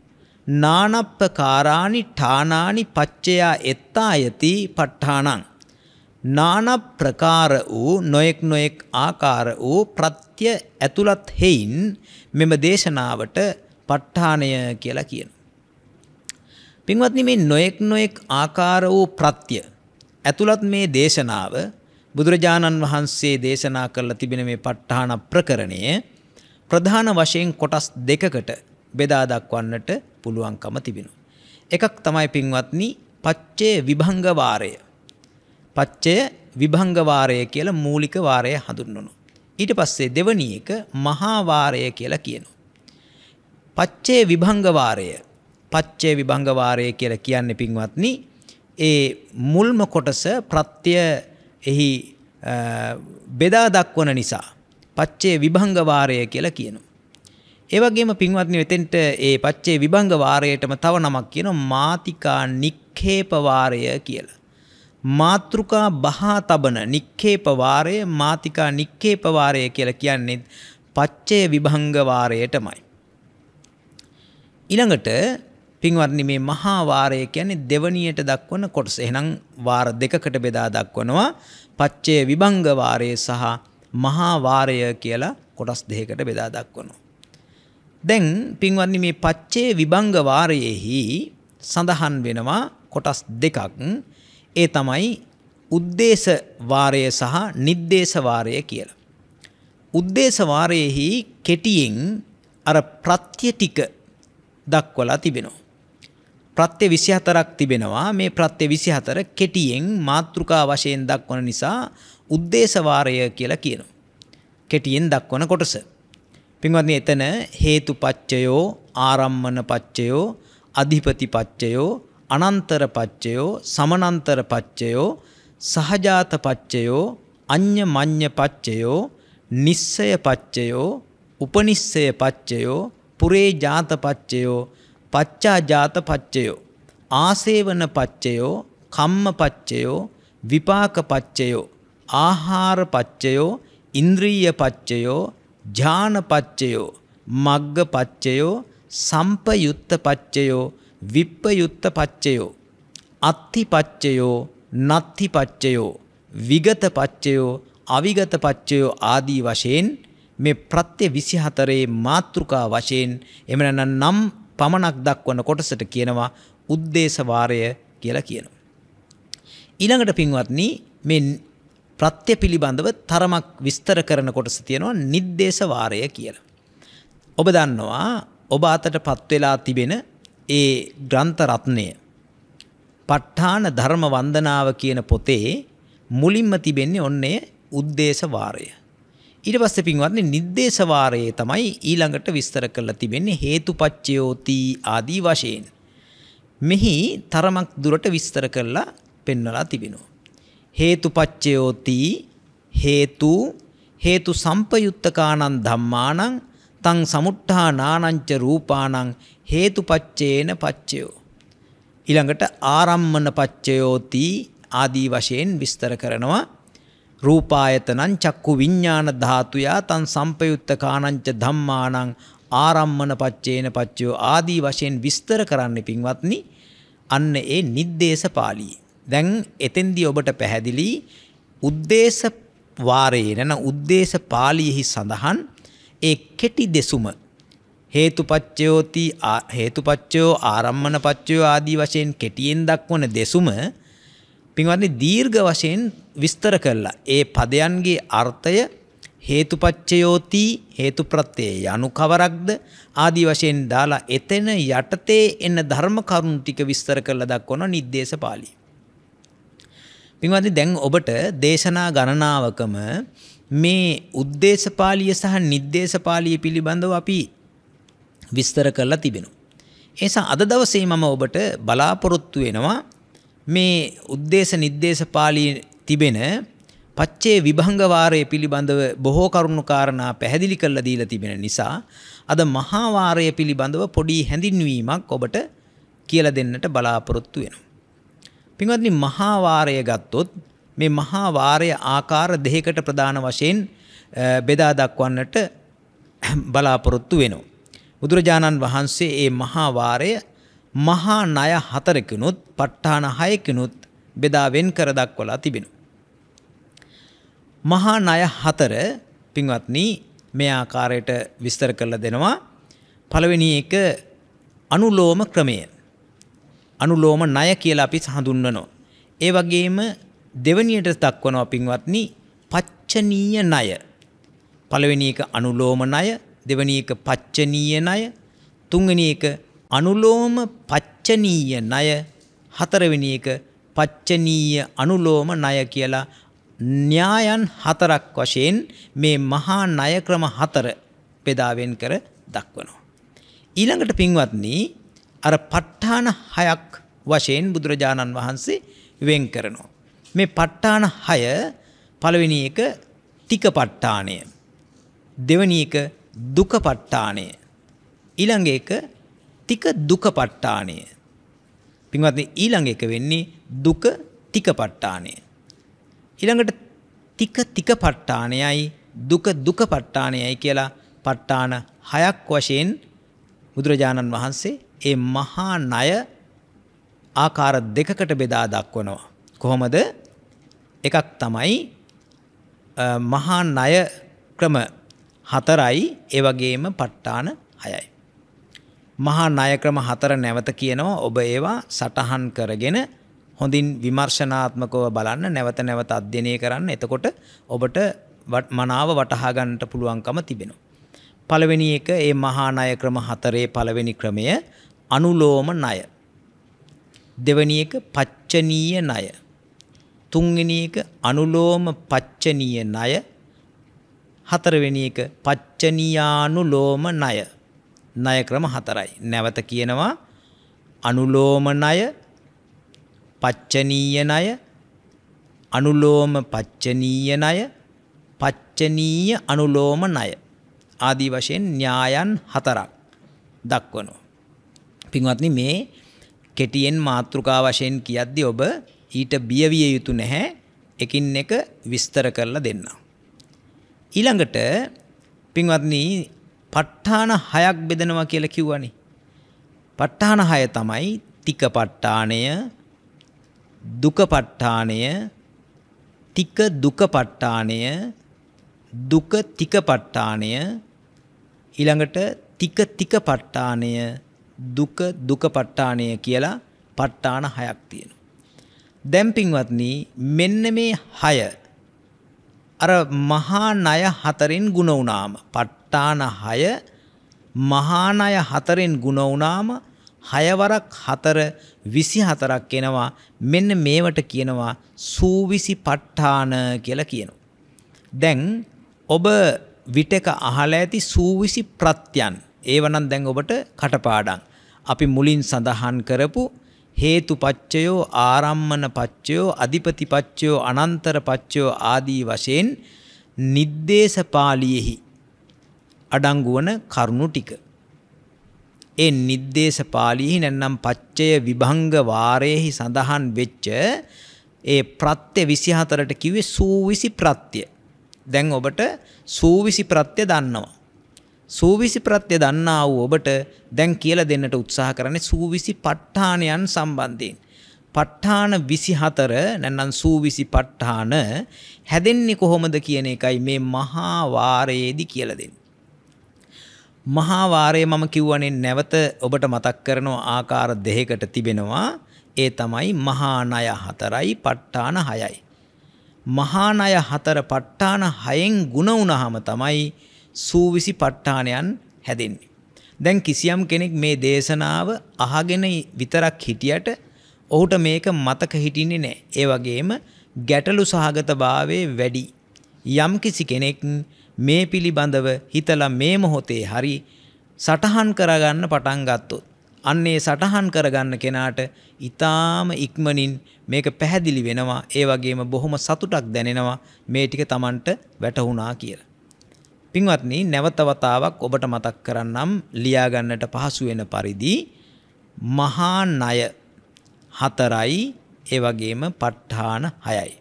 Speaker 1: නානප්පකාරානි ඨානානි පච්චයා එත්තායති ප ဋ ාණං නාන ප්‍රකාර වූ නොයෙක් නොයෙක් ආකාර වූ ප්‍රත්‍ය ඇතුළත් හේයින් මෙම දේශනාවට ප ဋ ාණය කියලා කියන පින්වත්නි මේ නොයෙක් නොයෙක් ආකාර වූ ප්‍රත්‍ය ඇතුළත් මේ දේශනාව බුදුරජාණන් වහන්සේ දේශනා කරලා තිබෙන මේ ප ဋ ාහන ප්‍රකරණය ප්‍රධාන වශයෙන් කොටස් දෙකකට බෙදා දක්වන්නට පුළුවන්කම තිබෙනවා. එකක් තමයි පින්වත්නි පච්චේ විභංග වාරය. පච්චේ විභංග වාරය කියලා මූලික වාරය හඳුන්වනවා. ඊට පස්සේ දෙවනි එක මහා වාරය කියලා කියනවා. පච්චේ විභංග වාරය පච්චේ විභංග වාරය කියලා කියන්නේ පින්වත්නි ඒ මුල්ම කොටස ප්‍රත්‍ය එහි බෙදා දක්වන නිසා පච්චේ විභංග වාරය කියලා කියනවා. ඒ වගේම පින්වත්නි වෙතෙන්ට ඒ පච්චේ විභංග වාරයටම තව නමක් කියනවා මාතිකා නික්ඛේප වාරය කියලා. මාත්‍රුකා බහා තබන නික්ඛේප වාරය මාතිකා නික්ඛේප වාරය කියලා කියන්නේ පච්චේ විභංග වාරයටමයි. ඊළඟට පින්වත්නි මේ මහා වාරය කියන්නේ දෙවණියට දක්වන කොටස. එහෙනම් වාර දෙකකට බෙදා දක්වනවා. පච්චේ විභංග වාරය සහ මහා වාරය කියලා කොටස් දෙකකට බෙදා දක්වනවා. දැන් පින්වත්නි මේ පච්චේ විභංග වාරයේහි සඳහන් වෙනවා කොටස් දෙකක්. ඒ තමයි උද්දේශ වාරය සහ නිද්දේශ වාරය කියලා. උද්දේශ වාරයේහි කෙටියෙන් අර ප්‍රත්‍ය ටික දක්වලා තිබෙනවා. ප්‍රත්‍ය 24ක් තිබෙනවා. මේ ප්‍රත්‍ය 24 කෙටියෙන් මාත්‍රිකා වශයෙන් දක්වන නිසා උද්දේශ වාරය කියලා කියනවා. කෙටියෙන් දක්වන කොටස. පින්වත්නි එතන හේතුපච්චයෝ, ආරම්මනපච්චයෝ, අධිපතිපච්චයෝ, අනන්තරපච්චයෝ, සමනන්තරපච්චයෝ, සහජාතපච්චයෝ, අඤ්ඤමඤ්ඤපච්චයෝ, නිස්සයපච්චයෝ, උපනිස්සයපච්චයෝ, පුරේ ජාතපච්චයෝ පච්චාජාත පච්චයෝ. ආසේවන පච්චයෝ කම්ම පච්චයෝ විපාක පච්චයෝ ආහාර පච්චයෝ ඉන්ද්‍රීය පච්චයෝ ඥාන පච්චයෝ මග්ග පච්චයෝ සම්පයුත්ත පච්චයෝ විප්පයුත්ත පච්චයෝ අත්ති පච්චයෝ නත්ති පච්චයෝ විගත පච්චයෝ අවිගත පච්චයෝ ආදී වශයෙන් මේ ප්‍රත්‍ය 24 මාත්‍රිකා වශයෙන් එමනම් නම් පමණක් දක්වන කොටසට කියනවා උද්දේශවාරය කියලා කියනවා. ඊළඟට පින්වත්නි මේ ප්‍රත්‍ය පිළිබඳව තරමක් විස්තර කරන කොටස තියෙනවා නිද්දේශවාරය කියලා. ඔබ දන්නවා ඔබ අතට පත්වෙලා තිබෙන ඒ ග්‍රන්ථ රත්නය ප ဋ ාණ ධර්ම වන්දනාව කියන පොතේ මුලින්ම තිබෙන්නේ ඔන්නේ උද්දේශ වාරය. ඊට පස්සේ පින්වත්නි නිर्देशවාරයේ තමයි ඊළඟට විස්තර කරලා තිබෙන්නේ හේතුපච්චයෝති ආදී වශයෙන්. මෙහි තරමක් දුරට විස්තර කරලා පෙන්වලා තිබෙනවා. හේතුපච්චයෝති හේතු හේතු සම්පයුත්තකානං ධම්මානං තං සමුට්ඨා නානංච රූපානං හේතුපච්චේන පච්චයෝ. ඊළඟට ආරම්මන පච්චයෝති ආදී වශයෙන් විස්තර කරනවා රූපායතනං චක්කු විඤ්ඤාණ ධාතුයා තං සම්පයුත්ත කානංච ධම්මානං ආරම්මන පච්චේන පච්චයෝ ආදී වශයෙන් විස්තර කරන්න පින්වත්නි අන්න ඒ නිද්දේශ පාළියේ දැන් එතෙන්දී ඔබට පැහැදිලි උද්දේශ වාරයේ නන උද්දේශ පාළියෙහි සඳහන් ඒ කෙටි දෙසුම හේතුපච්චයෝති හේතුපච්චයෝ ආරම්මන පච්චයෝ ආදී වශයෙන් කෙටියෙන් දක්වන දෙසුම පින්වත්නි දීර්ඝ වශයෙන් විස්තර කළා. ඒ පදයන්ගේ අර්ථය හේතුපච්චයෝති හේතුප්‍රත්‍යය යනු කවරක්ද ආදී වශයෙන් දාලා එතන යටතේ එන ධර්ම කරුණු ටික විස්තර කරලා දක්වන නිर्देश පාළිය. පින්වත්නි දැන් ඔබට දේශනා ගණනාවකම මේ උද්දේශ පාළිය සහ නිर्देश පාළිය පිළිබඳව අපි විස්තර කරලා තිබෙනවා. එනිසා අද දවසේ මම ඔබට බලාපොරොත්තු වෙනවා මේ උද්දේශ නිද්දේශ පාළියේ තිබෙන පච්චේ විභංග වාරය පිළිබඳව බොහෝ කරුණු කාරණා පැහැදිලි කරලා දීලා තිබෙන නිසා අද මහා වාරය පිළිබඳව පොඩි හැඳින්වීමක් ඔබට කියලා දෙන්නට බලාපොරොත්තු වෙනවා. පින්වත්නි මහා වාරය ගත්තොත් මේ මහා වාරය ආකාර දෙකකට ප්‍රධාන වශයෙන් බෙදා දක්වන්නට බලාපොරොත්තු වෙනවා. බුදුරජාණන් වහන්සේ මේ මහා වාරය මහා ණය හතරකිනුත් ප ဋ ාණ හයකිනුත් බෙදා වෙන් කර දක්වලා තිබෙනු. මහා ණය හතර පින්වත්නි මේ ආකාරයට විස්තර කරලා දෙනවා. පළවෙනි එක අනුලෝම ක්‍රමය. අනුලෝම ණය කියලා අපි හඳුන්වනවා. ඒ වගේම දෙවැනියට දක්වනවා පින්වත්නි පච්චනීය ණය. පළවෙනි එක අනුලෝම ණය, දෙවැනි එක පච්චනීය ණය, තුන්වෙනි එක අනුලෝම පච්චනීය ණය හතරවෙනි එක පච්චනීය අනුලෝම ණය කියලා න්‍යායන් හතරක් වශයෙන් මේ මහා ණය ක්‍රම හතර බෙදාවෙන් කර දක්වනවා. ඊළඟට පින්වත්නි අර ප ဋ ාණ හයක් වශයෙන් බුදුරජාණන් වහන්සේ වෙන් කරනවා. මේ ප ဋ ාණ හය පළවෙනි එක තික ප ဋ ාණය. දෙවෙනි එක දුක ප ဋ ාණය. ඊළඟ එක තික දුක පට්ටානය. පින්වත්නි ඊළඟ එක වෙන්නේ දුක තික පට්ටානය. ඊළඟට තික තික පට්ටානයයි දුක දුක පට්ටානයයි කියලා පට්ටාන හයක් වශයෙන් බුදුරජාණන් වහන්සේ ඒ මහා ණය ආකාර දෙකකට බෙදා දක්වනවා. කොහොමද? එකක් තමයි මහා ණය ක්‍රම හතරයි ඒ වගේම පට්ටාන හයයි. මහා ණයක්‍රම හතර නැවත කියනවා ඔබ ඒවා සටහන් කරගෙන හොඳින් විමර්ශනාත්මකව බලන්න නැවත නැවත අධ්‍යයනය කරන්න එතකොට ඔබට මනාව වටහා ගන්නට පුළුවන්කම තිබෙනවා. පළවෙනි එක ඒ මහා ණය ක්‍රම හතරේ පළවෙනි ක්‍රමය අනුලෝම ණය. දෙවෙනි එක පච්චනීය ණය. තුන්වෙනි එක අනුලෝම පච්චනීය ණය. හතරවෙනි එක පච්චනීයානුලෝම ණය. ණය ක්‍රම හතරයි. නැවත කියනවා අනුලෝම ණය, පච්චනීය ණය, අනුලෝම පච්චනීය ණය, පච්චනීය අනුලෝම ණය. ආදී වශයෙන් න්‍යායන් හතරක් දක්වනවා. පින්වත්නි මේ කෙටියෙන් මාතෘකා වශයෙන් කියද්දී ඔබ ඊට බිය විය යුතු නැහැ. එකින් එක විස්තර කරලා දෙන්නම්. ඊළඟට පින්වත්නි ප ဋ ාණ හයක් බෙදනවා කියලා කිව්වනේ. ප ဋ ාණ හය තමයි තික ප ဋ ාණය, දුක ප ဋ ාණය, තික දුක ප ဋ ාණය, දුක තික ප ဋ ාණය, ඊළඟට තික තික ප ဋ ාණය, දුක දුක ප ဋ ාණය කියලා ප ဋ ාණ හයක් තියෙනවා. දැන් පින්වත්නි මෙන්න මේ 6 අර මහා ණය හතරෙන් ಗುಣ වුණාම පට්ටාන 6 මහා ණය හතරෙන් ಗುಣ වුණාම 6 වරක් 4 24ක් එනවා මෙන්න මේවට කියනවා සූවිසි පට්ටාන කියලා කියනවා දැන් ඔබ විටක අහලා ඇති සූවිසි ප්‍රත්‍යයන් ඒවනම් දැන් ඔබට කටපාඩම් අපි මුලින් සඳහන් කරපු හේතුපච්චයෝ ආරම්මන පච්චයෝ අධිපතිපච්චයෝ අනන්තර පච්චයෝ ආදී වශයෙන් නිද්දේශ පාළියෙහි අඩංගු වන කරුණු ටික. ඒ නිද්දේශ පාළියෙහි නැත්නම් පච්චය විභංග වාරයේහි සඳහන් වෙච්ච ඒ ප්‍රත්‍ය 24ට කිව්වේ සූවිසි ප්‍රත්‍ය. දැන් ඔබට සූවිසි ප්‍රත්‍ය දන්නවා. සූවිසි ප්‍රත්‍ය දන්නා වූ ඔබට දැන් කියලා දෙන්නට උත්සාහ කරන්නේ සූවිසි ප ဋ ාණයන් සම්බන්ධයෙන්. ප ဋ ාණ 24 නැත්නම් සූවිසි ප ဋ ාණ හැදෙන්නේ කොහොමද කියන එකයි මේ මහා වාරයේදී කියලා දෙන්නේ. මහා වාරය මම කියවනේ නැවත ඔබට මතක් කරන ආකාර දෙකකට තිබෙනවා. ඒ තමයි මහා ණය හතරයි ප ဋ ාණ හයයි. මහා ණය හතර ප ဋ ාණ හයෙන් ಗುಣ වුණාම තමයි සූවිසි ප ဋ ාණයන් හැදෙන්නේ. දැන් කිසියම් කෙනෙක් මේ දේශනාව අහගෙන විතරක් හිටියට ඔහුට මේක මතක හිටින්නේ නෑ. ඒ වගේම ගැටලු සහගතභාවයේ වැඩි. යම් කිසි කෙනෙක් මේ පිළිබඳව හිතලා මේ මොහොතේ හරි සටහන් කරගන්න පටන් ගත්තොත් අන්නේ සටහන් කරගන්න කෙනාට ඊටාම ඉක්මනින් මේක පැහැදිලි වෙනවා ඒ වගේම බොහොම සතුටක් දැනෙනවා මේ ටික Tamanට වැටහුණා කියලා පින්වත්නි නැවතවතාවක් ඔබට මතක් කරන්නම් ලියාගන්නට පහසු වෙන පරිදි මහා ණය හතරයි ඒ වගේම ප ဋ ාණ හයයි.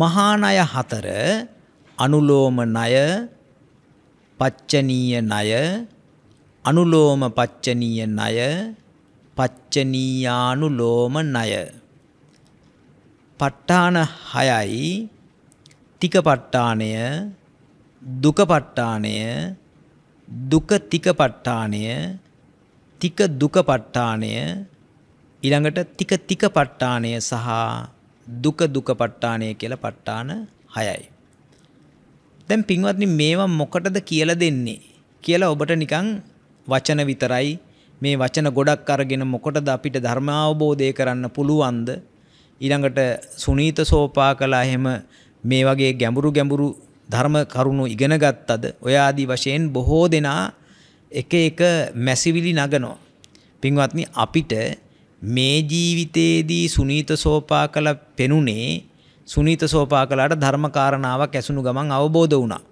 Speaker 1: මහා ණය හතර අනුලෝම ණය, පච්චනීය ණය, අනුලෝම පච්චනීය ණය, පච්චනීයානුලෝම ණය. ප ဋ ාණ හයයි තිකපට්ඨානය දුකපට්ඨානය දුක තිකපට්ඨානය තික දුකපට්ඨානය ඊළඟට තික තිකපට්ඨානය සහ දුක දුකපට්ඨානය කියලා පට්ඨාන හයයි. දැන් පින්වත්නි මේවා මොකටද කියලා දෙන්නේ කියලා ඔබට නිකන් වචන විතරයි මේ වචන ගොඩක් අරගෙන මොකටද අපිට ධර්ම අවබෝධය කරන්න පුළුවන්ද ඊළඟට සුනීත සෝපා කළා එහෙම මේ වගේ ගැඹුරු ගැඹුරු ධර්ම කරුණු ඉගෙන ගත්තද ඔය ආදී වශයෙන් බොහෝ දෙනා එක එක මැසිවිලි නගනවා. පින්වත්නි අපිට මේ ජීවිතයේදී සුනීත සෝපා කළ පෙනුනේ සුනීත සෝපා කළාට ධර්මකාරණාවක් ඇසුණු ගමන් අවබෝධ වුණා.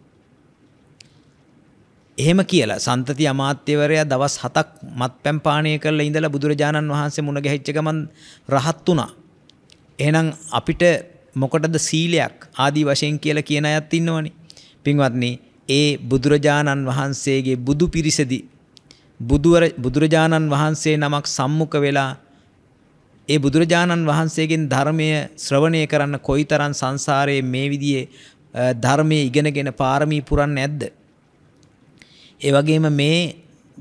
Speaker 1: එහෙම කියලා සන්තති අමාත්‍යවරයා දවස් 7ක් මත්පැන් පානය කරලා ඉඳලා බුදුරජාණන් වහන්සේ මුණ ගැහිච්ච ගමන් රහත් වුණා. එහෙනම් අපිට මොකටද සීලයක් ආදී වශයෙන් කියලා කියන අයත් ඉන්නවනේ. පින්වත්නි, ඒ බුදුරජාණන් වහන්සේගේ බුදු පිරිසදි බුදුවර බුදුරජාණන් වහන්සේ නමක් සම්මුඛ වෙලා ඒ බුදුරජාණන් වහන්සේගෙන් ධර්මය ශ්‍රවණය කරන්න කොයිතරම් සංසාරයේ මේ විදිහේ ධර්මයේ ඉගෙනගෙන පාරමී පුරන්නේ නැද්ද? ඒ වගේම මේ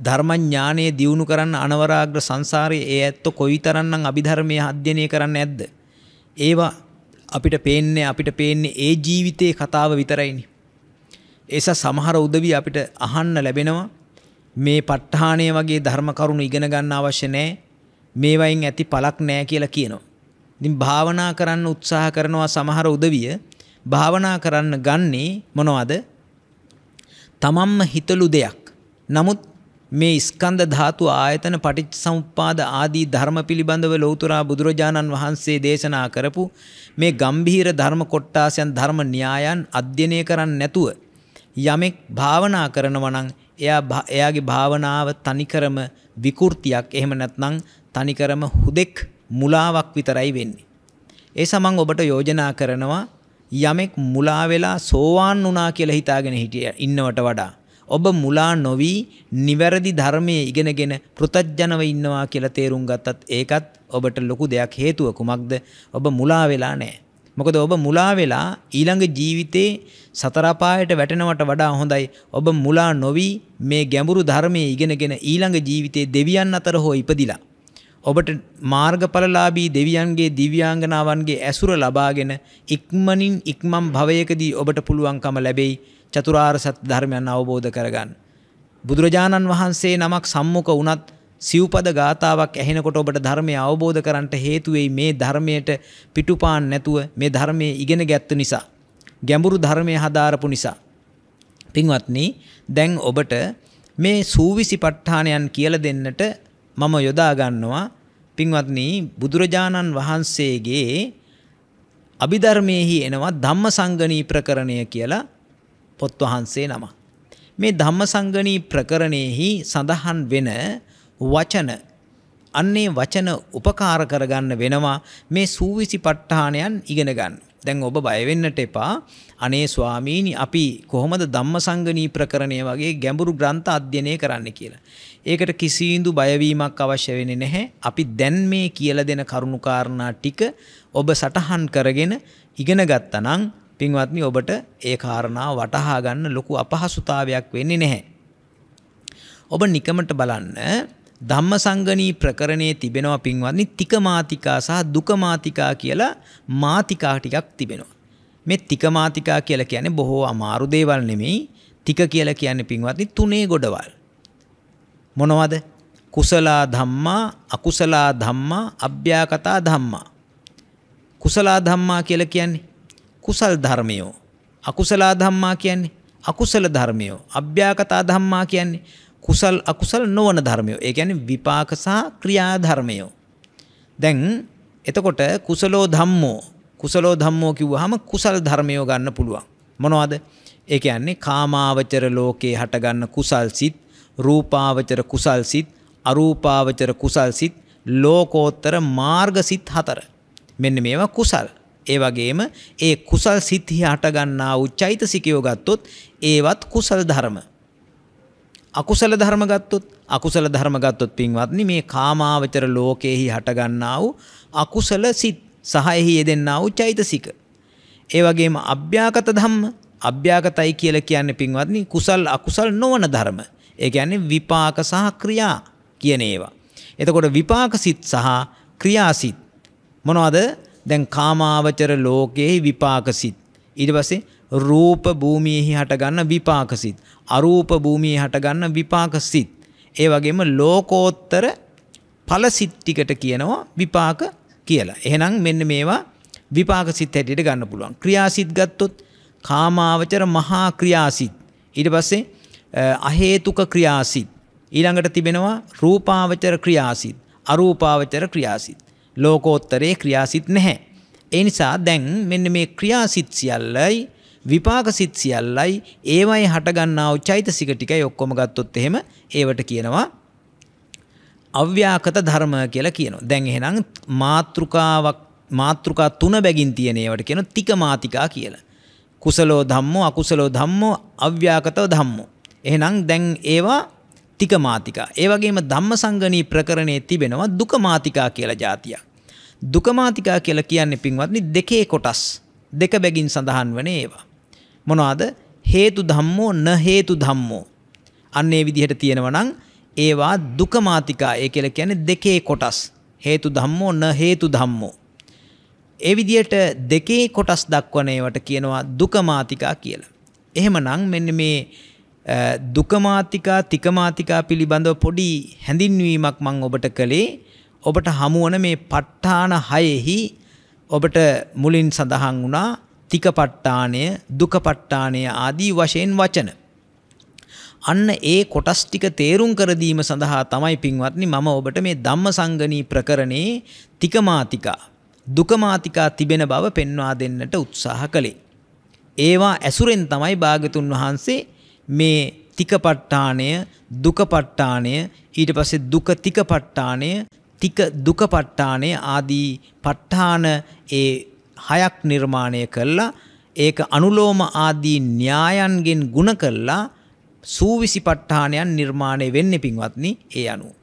Speaker 1: ධර්මඥානය දියුණු කරන්න අනවරාග්‍ර සංසාරයේ ඒ ඇත්ත කොයිතරම්නම් අභිධර්මයේ අධ්‍යයනය කරන්න නැද්ද? ඒවා අපිට පේන්නේ අපිට පේන්නේ ඒ ජීවිතයේ කතාව විතරයිනි. ඒස සමහර උදවි අපිට අහන්න ලැබෙනවා මේ පට්ඨානය වගේ ධර්ම කරුණු ඉගෙන ගන්න අවශ්‍ය නැහැ. මේවයින් ඇති පළක් නැහැ කියලා කියනවා. ඉතින් භාවනා කරන්න උත්සාහ කරනවා සමහර උදවිය භාවනා කරන්න ගන්නේ මොනවද? තමන්ම හිතලු දෙයක්. නමුත් මේ ස්කන්ධ ධාතු ආයතන පටිච්ච සමුප්පාද ආදී ධර්ම පිළිබඳව ලෞතුරා බුදුරජාණන් වහන්සේ දේශනා කරපු මේ ගම්භීර ධර්ම කොට්ටාසයන් ධර්ම න්‍යායන් අධ්‍යයනය කරන්නේ නැතුව යමෙක් භාවනා කරනවා නම් එයා එයාගේ භාවනාව තනිකරම විකෘතියක් එහෙම නැත්නම් තනිකරම හුදෙක් මුලාවක් විතරයි වෙන්නේ. ඒ සමන් ඔබට යෝජනා කරනවා යමෙක් මුලා වෙලා සෝවාන් වුණා කියලා හිතාගෙන හිටිය ඉන්නවට වඩා ඔබ මුලා නොවී නිවැරදි ධර්මයේ ඉගෙනගෙන පෘතජ්ජනව ඉන්නවා කියලා තේරුම් ගත්තත් ඒකත් ඔබට ලොකු දෙයක් හේතුව කුමක්ද ඔබ මුලා වෙලා නැහැ. මොකද ඔබ මුලා වෙලා ඊළඟ ජීවිතේ සතරපායට වැටෙනවට වඩා හොඳයි ඔබ මුලා නොවි මේ ගැඹුරු ධර්මයේ ඉගෙනගෙන ඊළඟ ජීවිතේ දෙවියන් අතර හෝ ඉපදිලා ඔබට මාර්ගඵලලාභී දෙවියන්ගේ දිව්‍යාංගනාවන්ගේ ඇසුර ලබාගෙන ඉක්මනින් ඉක්මම් භවයකදී ඔබට පුළුවන්කම ලැබෙයි චතුරාර්ය සත්‍ය ධර්මයන් අවබෝධ කරගන්න. බුදුරජාණන් වහන්සේ නමක් සම්මුඛ වුණත් සිව්පද ගාතාවක් ඇහෙනකොට ඔබට ධර්මය අවබෝධ කරන්ට හේතු වෙයි මේ ධර්මයට පිටුපාන් නැතුව මේ ධර්මයේ ඉගෙන ගත්ත නිසා ගැඹුරු ධර්මය හදාරපු නිසා පින්වත්නි දැන් ඔබට මේ සූවිසි ප ဋ ාණයන් කියලා දෙන්නට මම යොදා ගන්නවා පින්වත්නි බුදුරජාණන් වහන්සේගේ අභිධර්මයේහි එනවා ධම්මසංගණී ප්‍රකරණය කියලා පොත් වහන්සේ නම. මේ ධම්මසංගණී ප්‍රකරණයෙහි සඳහන් වෙන වචන අන්නේ වචන උපකාර කරගන්න වෙනවා මේ සූවිසි ප ဋ ාණයන් ඉගෙන ගන්න. දැන් ඔබ බය වෙන්නට එපා. අනේ ස්වාමීනි අපි කොහොමද ධම්මසංගණී ප්‍රකරණය වගේ ගැඹුරු ග්‍රන්ථ අධ්‍යයනය කරන්න කියලා. ඒකට කිසිඳු බයවීමක් අවශ්‍ය වෙන්නේ නැහැ. අපි දැන් මේ කියලා දෙන කරුණු කාරණා ටික ඔබ සටහන් කරගෙන ඉගෙන ගත්තනම් පින්වත්නි ඔබට ඒ කාරණා වටහා ගන්න ලොකු අපහසුතාවයක් වෙන්නේ නැහැ. ඔබ නිකමට බලන්න ධම්මසංගණී ප්‍රකරණයේ තිබෙනවා පින්වත්නි තිකමාතිකා සහ දුකමාතිකා කියලා මාතිකා ටිකක් තිබෙනවා. මේ තිකමාතිකා කියලා කියන්නේ බොහෝ අමාරු දේවල් නෙමෙයි. තික කියලා කියන්නේ පින්වත්නි තුනේ ගොඩවල්. මොනවද? කුසලා ධම්මා, අකුසලා ධම්මා, අභ්‍යාකතා ධම්මා. කුසලා ධම්මා කියලා කියන්නේ කුසල් ධර්මයෝ අකුසල ධම්මා කියන්නේ අකුසල ධර්මයෝ අභ්‍යාකතා ධම්මා කියන්නේ කුසල් අකුසල නොවන ධර්මයෝ ඒ කියන්නේ විපාක සහ ක්‍රියා ධර්මයෝ දැන් එතකොට කුසලෝ ධම්මෝ කුසලෝ ධම්මෝ කිව්වහම කුසල් ධර්මයෝ ගන්න පුළුවන් මොනවද ඒ කියන්නේ කාමාවචර ලෝකේ හටගන්න කුසල් සිත් රූපාවචර කුසල් සිත් අරූපාවචර කුසල් සිත් ලෝකෝත්තර මාර්ග සිත් හතර මෙන්න මේවා කුසල් ඒ වගේම ඒ කුසල් සිත්හි හටගන්නා වූ චෛතසිකයෝ ගත්තොත් ඒවත් කුසල ධර්ම. අකුසල ධර්ම ගත්තොත් අකුසල ධර්ම ගත්තොත් පින්වත්නි මේ කාමාවචර ලෝකයේහි හටගන්නා වූ අකුසල සිත් සහ එහි යෙදෙන්නා වූ චෛතසික. ඒ වගේම අභ්‍යාගත ධම්ම අභ්‍යාගතයි කියලා කියන්නේ පින්වත්නි කුසල් අකුසල් නොවන ධර්ම. ඒ කියන්නේ විපාක සහ ක්‍රියා කියන ඒවා. එතකොට විපාක සිත් සහ ක්‍රියාසිත් මොනවද? දැන් කාමාවචර ලෝකයේ විපාක සිත්. ඊට පස්සේ රූප භූමියෙහි හටගන්න විපාක සිත්. අරූප භූමියේ හටගන්න විපාක සිත්. ඒ වගේම ලෝකෝත්තර ඵල සිත් ටිකට කියනවා විපාක කියලා. එහෙනම් මෙන්න මේවා විපාක සිත් හැටියට ගන්න පුළුවන්. ක්‍රියාසිත් ගත්තොත් කාමාවචර මහා ක්‍රියාසිත්. ඊට පස්සේ අහේතුක ක්‍රියාසිත්. ඊළඟට තිබෙනවා රූපාවචර ක්‍රියාසිත්. අරූපාවචර ක්‍රියාසිත්. ලෝකෝත්තරේ ක්‍රියාසිට නැහැ. ඒ නිසා දැන් මෙන්න මේ ක්‍රියාසිට සියල්ලයි විපාක සිත් සියල්ලයි ඒවයි හටගන්නා වූ චෛතසික ටිකයි ඔක්කොම ගත්තොත් එහෙම ඒවට කියනවා අව්‍යාකත ධර්ම කියලා කියනවා. දැන් එහෙනම් මාත්‍රිකාවක් මාත්‍රිකා තුන බැගින් තියෙන ඒවට කියන තික මාතිකා කියලා. කුසලෝ ධම්මෝ අකුසලෝ ධම්මෝ අව්‍යාකතව ධම්මෝ. එහෙනම් දැන් ඒවා තික මාතිකා. ඒ වගේම ධම්මසංගණී ප්‍රකරණයේ තිබෙනවා දුක මාතිකා කියලා જાතියක්. දුකමාතිකා කියලා කියන්නේ පින්වත්නි දෙකේ කොටස් දෙක බැගින් සඳහන් වන ඒවා. මොනවාද හේතු ධම්මෝ න හේතු ධම්මෝ. අන්න ඒ විදිහට තියෙනවා නම් ඒවා දුකමාතිකා ඒ කියලා කියන්නේ දෙකේ කොටස්. හේතු ධම්මෝ න හේතු ධම්මෝ. ඒ විදිහට දෙකේ කොටස් දක්වන ඒවට කියනවා දුකමාතිකා කියලා. එහෙමනම් මෙන්න මේ දුකමාතිකා තිකමාතිකා පිළිබඳව පොඩි හැඳින්වීමක් මං ඔබට කළේ ඔබට හමුවන මේ පට්ඨාන හයෙහි ඔබට මුලින් සඳහන් වුණා තික පට්ඨානය දුක පට්ඨානය ආදී වශයෙන් වචන. අන්න ඒ කොටස් ටික තේරුම් කර දීම සඳහා තමයි පින්වත්නි මම ඔබට මේ ධම්මසංගණී ප්‍රකරණේ තිකමාතිකා දුකමාතිකා තිබෙන බව පෙන්වා දෙන්නට උත්සාහ කළේ. ඒවා ඇසුරෙන් තමයි භාගතුන් වහන්සේ මේ තිකපට්ඨානය දුකපට්ඨානය ඊට පස්සේ දුක තිකපට්ඨානය තික දුකපට්ඨානය ආදී පට්ඨාන ඒ හයක් නිර්මාණය කළා ඒක අනුලෝම ආදී න්‍යායන්ගෙන් ಗುಣ කළා සූවිසි පට්ඨානයන් නිර්මාණය වෙන්නේ පින්වත්නි ඒ අනුව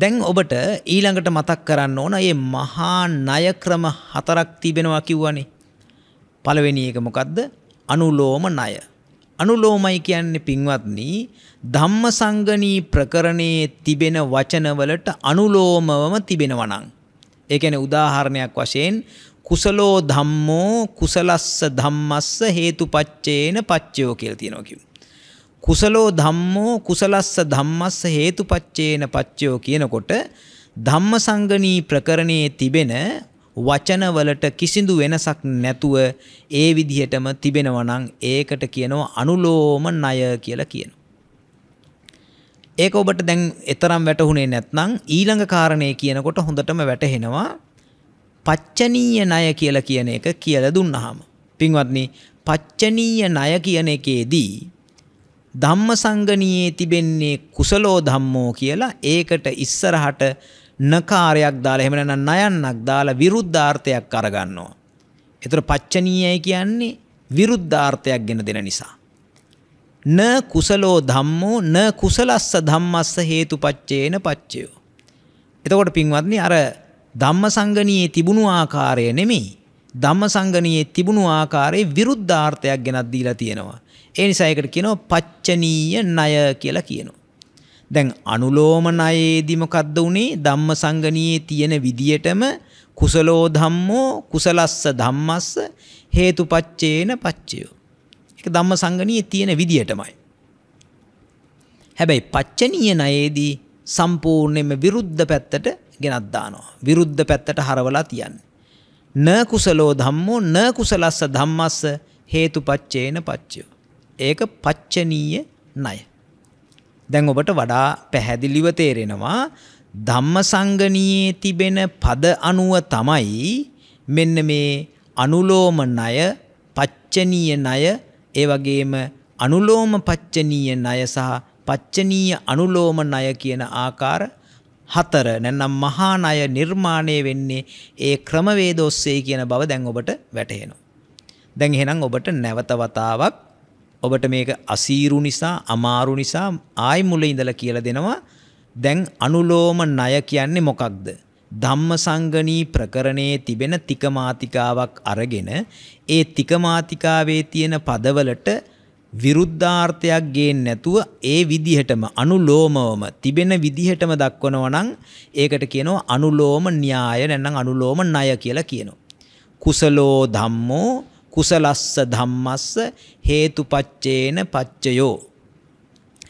Speaker 1: දැන් ඔබට ඊළඟට මතක් කරන්න ඕන මේ මහා ණය ක්‍රම හතරක් තිබෙනවා කිව්වනේ. පළවෙනි එක මොකද්ද? අනුලෝම ණය. අනුලෝමයි කියන්නේ පින්වත්නි ධම්මසංගණී ප්‍රකරණයේ තිබෙන වචනවලට අනුලෝමවම තිබෙනවා නම් ඒ කියන්නේ උදාහරණයක් වශයෙන් කුසලෝ ධම්මෝ කුසලස්ස ධම්මස්ස හේතුපච්චේන පච්චයෝ කියලා තියෙනවා කියමු. කුසලෝ ධම්මෝ කුසලස්ස ධම්මස්ස හේතුපච්චේන පච්චයෝ කියනකොට ධම්මසංගණී ප්‍රකරණයේ තිබෙන වචනවලට කිසිදු වෙනසක් නැතුව ඒ විදිහටම තිබෙනවා නම් ඒකට කියනවා අනුලෝම ණය කියලා කියනවා. ඒක ඔබට දැන් එතරම් වැටහුනේ නැත්නම් ඊළඟ කාරණේ කියනකොට හොඳටම වැටහෙනවා පච්චනීය ණය කියලා කියන එක කියලා දුන්නාම. පින්වත්නි පච්චනීය ණය කියන එකේදී ධම්මසංගණියේ තිබෙන්නේ කුසලෝ ධම්මෝ කියලා ඒකට ඉස්සරහට නකාරයක් දාලා එහෙම නැත්නම් නයන්නක් දාලා විරුද්ධාර්ථයක් අරගන්නවා. එතකොට පච්චනීයයි කියන්නේ විරුද්ධාර්ථයක් ගෙන දෙන නිසා. න කුසලෝ ධම්මෝ න කුසලස්ස ධම්මස්ස හේතුපච්චේන පච්චයෝ. එතකොට පින්වත්නි අර ධම්මසංගණියේ තිබුණු ආකාරය නෙමෙයි ධම්මසංගණියේ තිබුණු ආකාරයේ විරුද්ධාර්ථයක් ගෙනත් දීලා තියෙනවා. ඒ නිසා ඒකට කියනවා පච්චනීය ණය කියලා කියනවා. දැන් අනුලෝම ණයේදී මොකද්ද උනේ ධම්මසංගණියේ තියෙන විදියටම කුසලෝ ධම්මෝ කුසලස්ස ධම්මස්ස හේතුපච්චේන පච්චයෝ. ඒක ධම්මසංගණියේ තියෙන විදියටමයි. හැබැයි පච්චනීය ණයේදී සම්පූර්ණයෙන්ම විරුද්ධ පැත්තට ගෙනත් දානවා. විරුද්ධ පැත්තට හරවලා තියන්නේ. න කුසලෝ ධම්මෝ න කුසලස්ස ධම්මස්ස හේතුපච්චේන පච්චයෝ. ඒක පච්චනීය ණය. දැන් ඔබට වඩා පැහැදිලිව තේරෙනවා ධම්මසංගණියේ තිබෙන පද අනුව තමයි මෙන්න මේ අනුලෝම ණය, පච්චනීය ණය, ඒ වගේම අනුලෝම පච්චනීය ණය සහ පච්චනීය අනුලෝම ණය කියන ආකාර හතර නැත්නම් මහා ණය නිර්මාණය වෙන්නේ ඒ ක්‍රමවේද ඔස්සේ කියන බව දැන් ඔබට වැටහෙනවා. දැන් එහෙනම් ඔබට නැවත වතාවක් ඔබට මේක අසීරු නිසා අමාරු නිසා ආයි මුල ඉඳලා කියලා දෙනවා දැන් අනුලෝම ණය කියන්නේ මොකක්ද ධම්මසංගණී ප්‍රකරණයේ තිබෙන තිකමාතිකාවක් අරගෙන ඒ තිකමාතිකාවේ තියෙන පදවලට විරුද්ධාර්ථයක් ගේන්නේ නැතුව ඒ විදිහටම අනුලෝමවම තිබෙන විදිහටම දක්වනවා නම් ඒකට කියනවා අනුලෝම න්‍යාය නැත්නම් අනුලෝම ණය කියලා කියනවා. කුසලෝ ධම්මෝ කුසලස්ස ධම්මස්ස හේතුපච්චේන පච්චයෝ.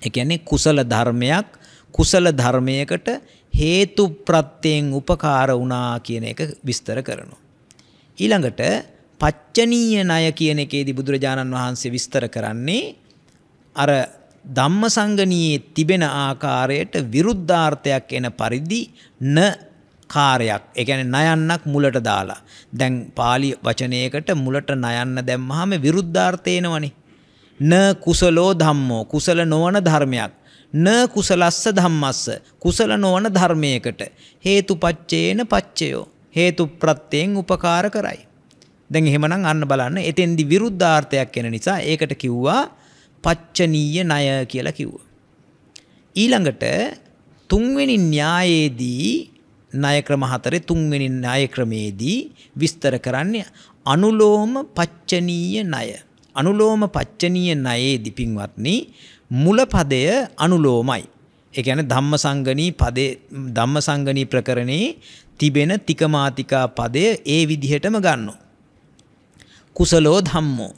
Speaker 1: ඒ කියන්නේ කුසල ධර්මයක් කුසල ධර්මයකට හේතු ප්‍රත්‍යයෙන් උපකාර වුණා කියන එක විස්තර කරනවා. ඊළඟට පච්චනීය ණය කියන එකේදී බුදුරජාණන් වහන්සේ විස්තර කරන්නේ අර ධම්මසංගණියේ තිබෙන ආකාරයට විරුද්ධාර්ථයක් එන පරිදි න කාරයක්. ඒ කියන්නේ නයන්නක් මුලට දාලා. දැන් pāli වචනයකට මුලට නයන්න දැම්මහම විරුද්ධාර්ථය එනවනේ. න කුසලෝ ධම්මෝ කුසල නොවන ධර්මයක්. න කුසලස්ස ධම්මස්ස කුසල නොවන ධර්මයකට හේතුපච්චේන පච්චයෝ හේතු ප්‍රත්‍යයෙන් උපකාර කරයි. දැන් එහෙමනම් අන්න බලන්න එතෙන්දි විරුද්ධාර්ථයක් වෙන නිසා ඒකට කිව්වා පච්චනීය ණය කියලා කිව්වා. ඊළඟට තුන්වෙනි න්‍යායයේදී ණය ක්‍රම හතරේ තුන්වෙනි ණය ක්‍රමේදී විස්තර කරන්නේ අනුලෝම පච්චනීය ණය. අනුලෝම පච්චනීය ණයේදී පින්වත්නි මුල පදය අනුලෝමයි. ඒ කියන්නේ ධම්මසංගණී පදේ ධම්මසංගණී ප්‍රකරණේ තිබෙන තිකමාතිකා පදය ඒ විදිහටම ගන්නවා. කුසලෝ ධම්මෝ.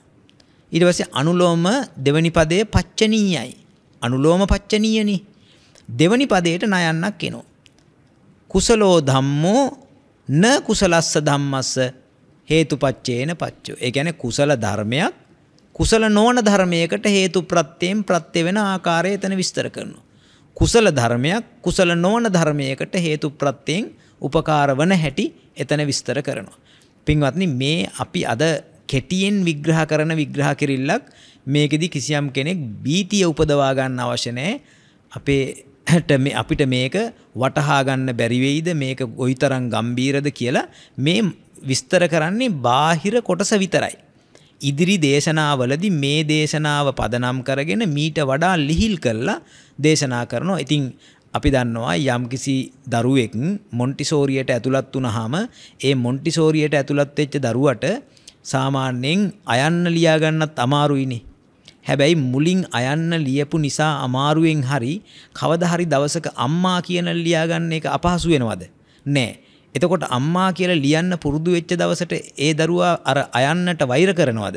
Speaker 1: ඊට පස්සේ අනුලෝම දෙවනි පදයේ පච්චනීයයි. අනුලෝම පච්චනීයනේ. දෙවනි පදයට ණයන්නක් එනවා. කුසලෝ ධම්මෝ න කුසලස්ස ධම්මස්ස හේතුපච්චේන පච්චෝ. ඒ කියන්නේ කුසල ධර්මයක් කුසල නොවන ධර්මයකට හේතු ප්‍රත්‍යයෙන් ප්‍රත්‍ය වෙන ආකාරය එතන විස්තර කරනවා. කුසල ධර්මයක් කුසල නොවන ධර්මයකට හේතු ප්‍රත්‍යයෙන් උපකාර වන හැටි එතන විස්තර කරනවා. පින්වත්නි මේ අපි අද කෙටියෙන් විග්‍රහ කරන විග්‍රහ කිරිල්ලක් මේකෙදි කිසියම් කෙනෙක් බීතිය උපදවා ගන්න අවශ්‍ය නැහැ. අපේ ඇට අපිට මේක වටහාගන්න බැරිවෙයිද මේක ගොයිතරං ගම්බීරද කියලා මේ විස්තර කරන්නේ බාහිර කොටස විතරයි. ඉදිරි දේශනාවලදි මේ දේශනාව පදනම් කරගෙන මීට වඩා ලිහිල් කරලා දේශනා කරනවා. ඉතින් අපි දන්නවා යම්කිසි දරුවෙක් මොන්ටිසෝරියට ඇතුළත් වුණාම ඒ මොන්ටිසෝරියට ඇතුළත් වෙච්ච දරුවට සාමාන්‍යයෙන් අයන්න ලියා ගන්නත් අමාරුයිනේ. හැබැයි මුලින් අයන්න ලියපු නිසා අමාරුවෙන් හරි කවදා හරි දවසක අම්මා කියන ලියාගන්න එක අපහසු වෙනවද? නෑ. එතකොට අම්මා කියලා ලියන්න පුරුදු වෙච්ච දවසට ඒ දරුවා අර අයන්නට වෛර කරනවද?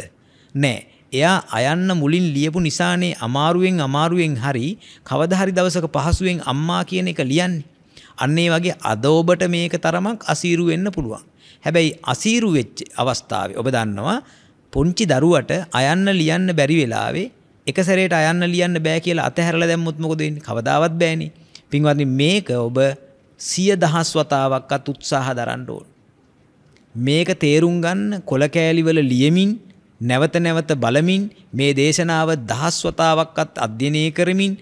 Speaker 1: නෑ. එයා අයන්න මුලින් ලියපු නිසානේ අමාරුවෙන් අමාරුවෙන් හරි කවදා හරි දවසක පහසුවෙන් අම්මා කියන එක ලියන්නේ. අන්න ඒ වගේ අද ඔබට මේක තරමක් අසීරු වෙන්න පුළුවන්. හැබැයි අසීරු වෙච්ච අවස්ථාවේ ඔබ දන්නවා පුංචි දරුවට අයන්න ලියන්න බැරි වෙලාවේ එක සැරේට අයන්න ලියන්න බෑ කියලා අතහැරලා දැම්මොත් මොකද වෙන්නේ? කවදාවත් බෑනේ. පින්වත්නි මේක ඔබ සිය දහස් වතාවක්වත් උත්සාහ දරන්න ඕන. මේක තේරුම් ගන්න කොළ කෑලිවල ලියමින් නැවත නැවත බලමින් මේ දේශනාව දහස් වතාවක්වත් අධ්‍යයනය කරමින්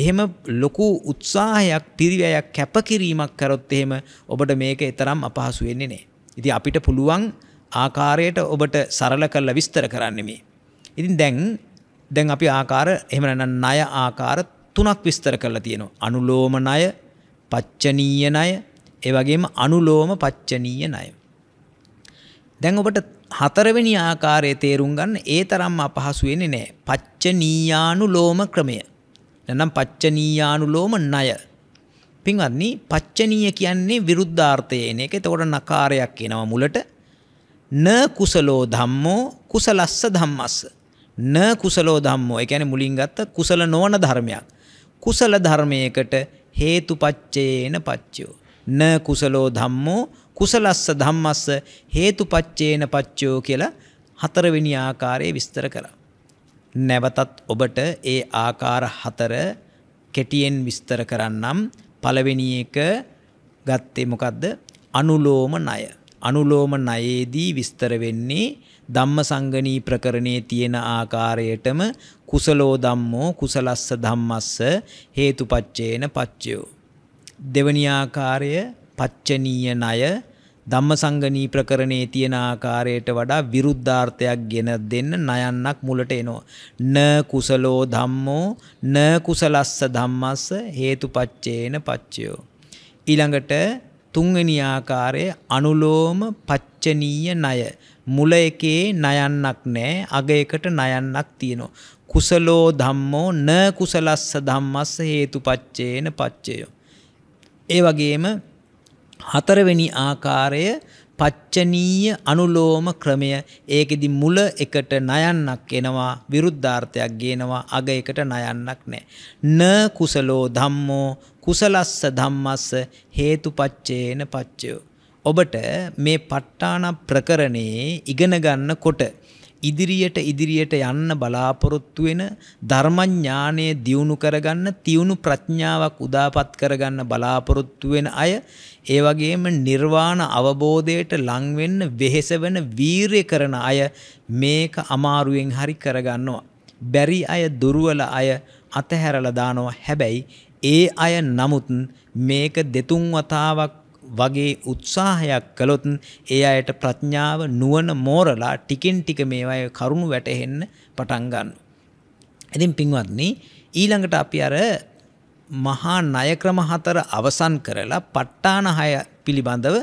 Speaker 1: එහෙම ලොකු උත්සාහයක් පිරිවැයක් කැපකිරීමක් කරොත් එහෙම ඔබට මේක තරම් අපහසු වෙන්නේ නැහැ. ඉතින් අපිට පුළුවන් ආකාරයට ඔබට සරල කරලා විස්තර කරන්නේ මේ. ඉතින් දැන් දැන් අපි ආකාර එහෙම නැත්නම් ණය ආකාර තුනක් විස්තර කරලා තියෙනවා. අනුලෝම ණය, පච්චනීය ණය, ඒ වගේම අනුලෝම පච්චනීය ණය. දැන් ඔබට හතරවෙනි ආකාරයේ තේරුම් ගන්න ඒ තරම්ම අපහසු වෙන්නේ නැහැ. පච්චනීයානුලෝම ක්‍රමය. නැත්නම් පච්චනීයානුලෝම ණය. පින්වත්නි, පච්චනීය කියන්නේ විරුද්ධාර්ථය එන එක. එතකොට නකාරයක් එනවා මුලට. න කුසලෝ ධම්මෝ කුසලස්ස ධම්මස්ස න කුසලෝ ධම්මෝ ඒ කියන්නේ මුලින් ගත්ත කුසල නොවන ධර්මයක් කුසල ධර්මයකට හේතුපච්චේන පච්චයෝ න කුසලෝ ධම්මෝ කුසලස්ස ධම්මස්ස හේතුපච්චේන පච්චයෝ කියලා හතරවෙනි ආකාරයේ විස්තර කරා නැවතත් ඔබට ඒ ආකාර හතර කෙටියෙන් විස්තර කරන්නම් පළවෙනි එක ගත්තේ මොකද්ද අනුලෝම ණය අනුලෝම ණයේදී විස්තර වෙන්නේ ධම්මසංගණී ප්‍රකරණයේ තියෙන ආකාරයටම කුසලෝ ධම්මෝ කුසලස්ස ධම්මස්ස හේතුපච්චේන පච්චයෝ දෙවනි ආකාරය පච්චනීය ණය ධම්මසංගණී ප්‍රකරණයේ තියෙන ආකාරයට වඩා විරුද්ධාර්ථයක් ගෙන දෙන්න නයන්නක් මුලට එනවා. න කුසලෝ ධම්මෝ න කුසලස්ස ධම්මස්ස හේතුපච්චේන පච්චයෝ. ඊළඟට තුන්වෙනි ආකාරයේ අනුලෝම පච්චනීය ණය මුල එකේ ණයන්නක් නැහැ අග එකට ණයන්නක් තියෙනවා කුසලෝ ධම්මෝ න කුසලස්ස ධම්මස්ස හේතුපච්චේන පච්චය ඒ වගේම හතරවෙනි ආකාරය පච්චනීය අනුලෝම ක්‍රමය ඒකෙදි මුල එකට ණයන්නක් එනවා විරුද්ධාර්ථයක් ගේනවා අග එකට ණයන්නක් නැහැ න කුසලෝ ධම්මෝ කුසලස්ස ධම්මස්ස හේතුපච්චේන පච්චයෝ. ඔබට මේ ප ဋ ාණ ප්‍රකරණයේ ඉගෙන ගන්න කොට ඉදිරියට ඉදිරියට යන්න බලාපොරොත්තු වෙන ධර්මඥානය දියුණු කරගන්න තියුණු ප්‍රඥාවක් උදාපත් කරගන්න බලාපොරොත්තු වෙන අය ඒ වගේම නිර්වාණ අවබෝධයට ලං වෙන්න වෙහෙස වෙන වීරිය කරන අය මේක අමාරුවෙන් හරි කරගන්නවා බැරි අය දුර්වල අය අතහැරලා දානවා හැබැයි ඒ අය නමුත් මේක දෙතුන් වතාවක් වගේ උත්සාහයක් කළොත් ඒ අයට ප්‍රඥාව නුවණ මෝරලා ටිකෙන් ටික මේවාය කරුණු වැටහෙන්න පටන් ගන්නවා. ඉතින් පින්වත්නි ඊළඟට අපි අර මහා ණය ක්‍රම හතර අවසන් කරලා ප ဋ ාණ හය පිළිබඳව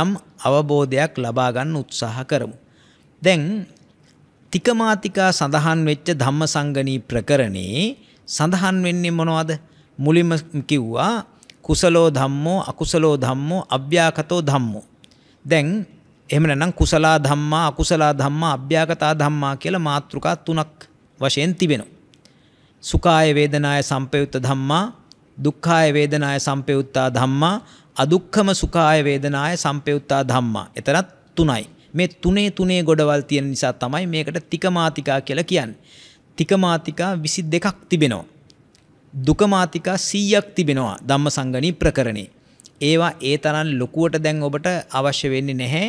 Speaker 1: යම් අවබෝධයක් ලබා ගන්න උත්සාහ කරමු. දැන් තිකමාතිකා සඳහන් වෙච්ච ධම්මසංගණී ප්‍රකරණේ සඳහන් වෙන්නේ මොනවද? මුලින්ම කිව්වා කුසලෝ ධම්මෝ අකුසලෝ ධම්මෝ අභ්‍යාකතෝ ධම්මෝ දැන් එහෙම නැත්නම් කුසලා ධම්මා අකුසලා ධම්මා අභ්‍යාගතා ධම්මා කියලා මාත්‍රිකා තුනක් වශයෙන් තිබෙනවා. සුඛාය වේදනාය සම්පයුත්ත ධම්මා දුක්ඛාය වේදනාය සම්පයුත්තා ධම්මා අදුක්ඛම සුඛාය වේදනාය සම්පයුත්තා ධම්මා. එතරම් තුනයි. මේ තුනේ තුනේ ගොඩවල් තියෙන නිසා තමයි මේකට තිකමාතිකා කියලා කියන්නේ. තිකමාතිකා 22ක් තිබෙනවා. දුකමාතිකා 100ක් තිබෙනවා ධම්ම සංගණී ප්‍රකරණේ. ඒවා ඒ තරම් ලොකුවට දැන් ඔබට අවශ්‍ය වෙන්නේ නැහැ.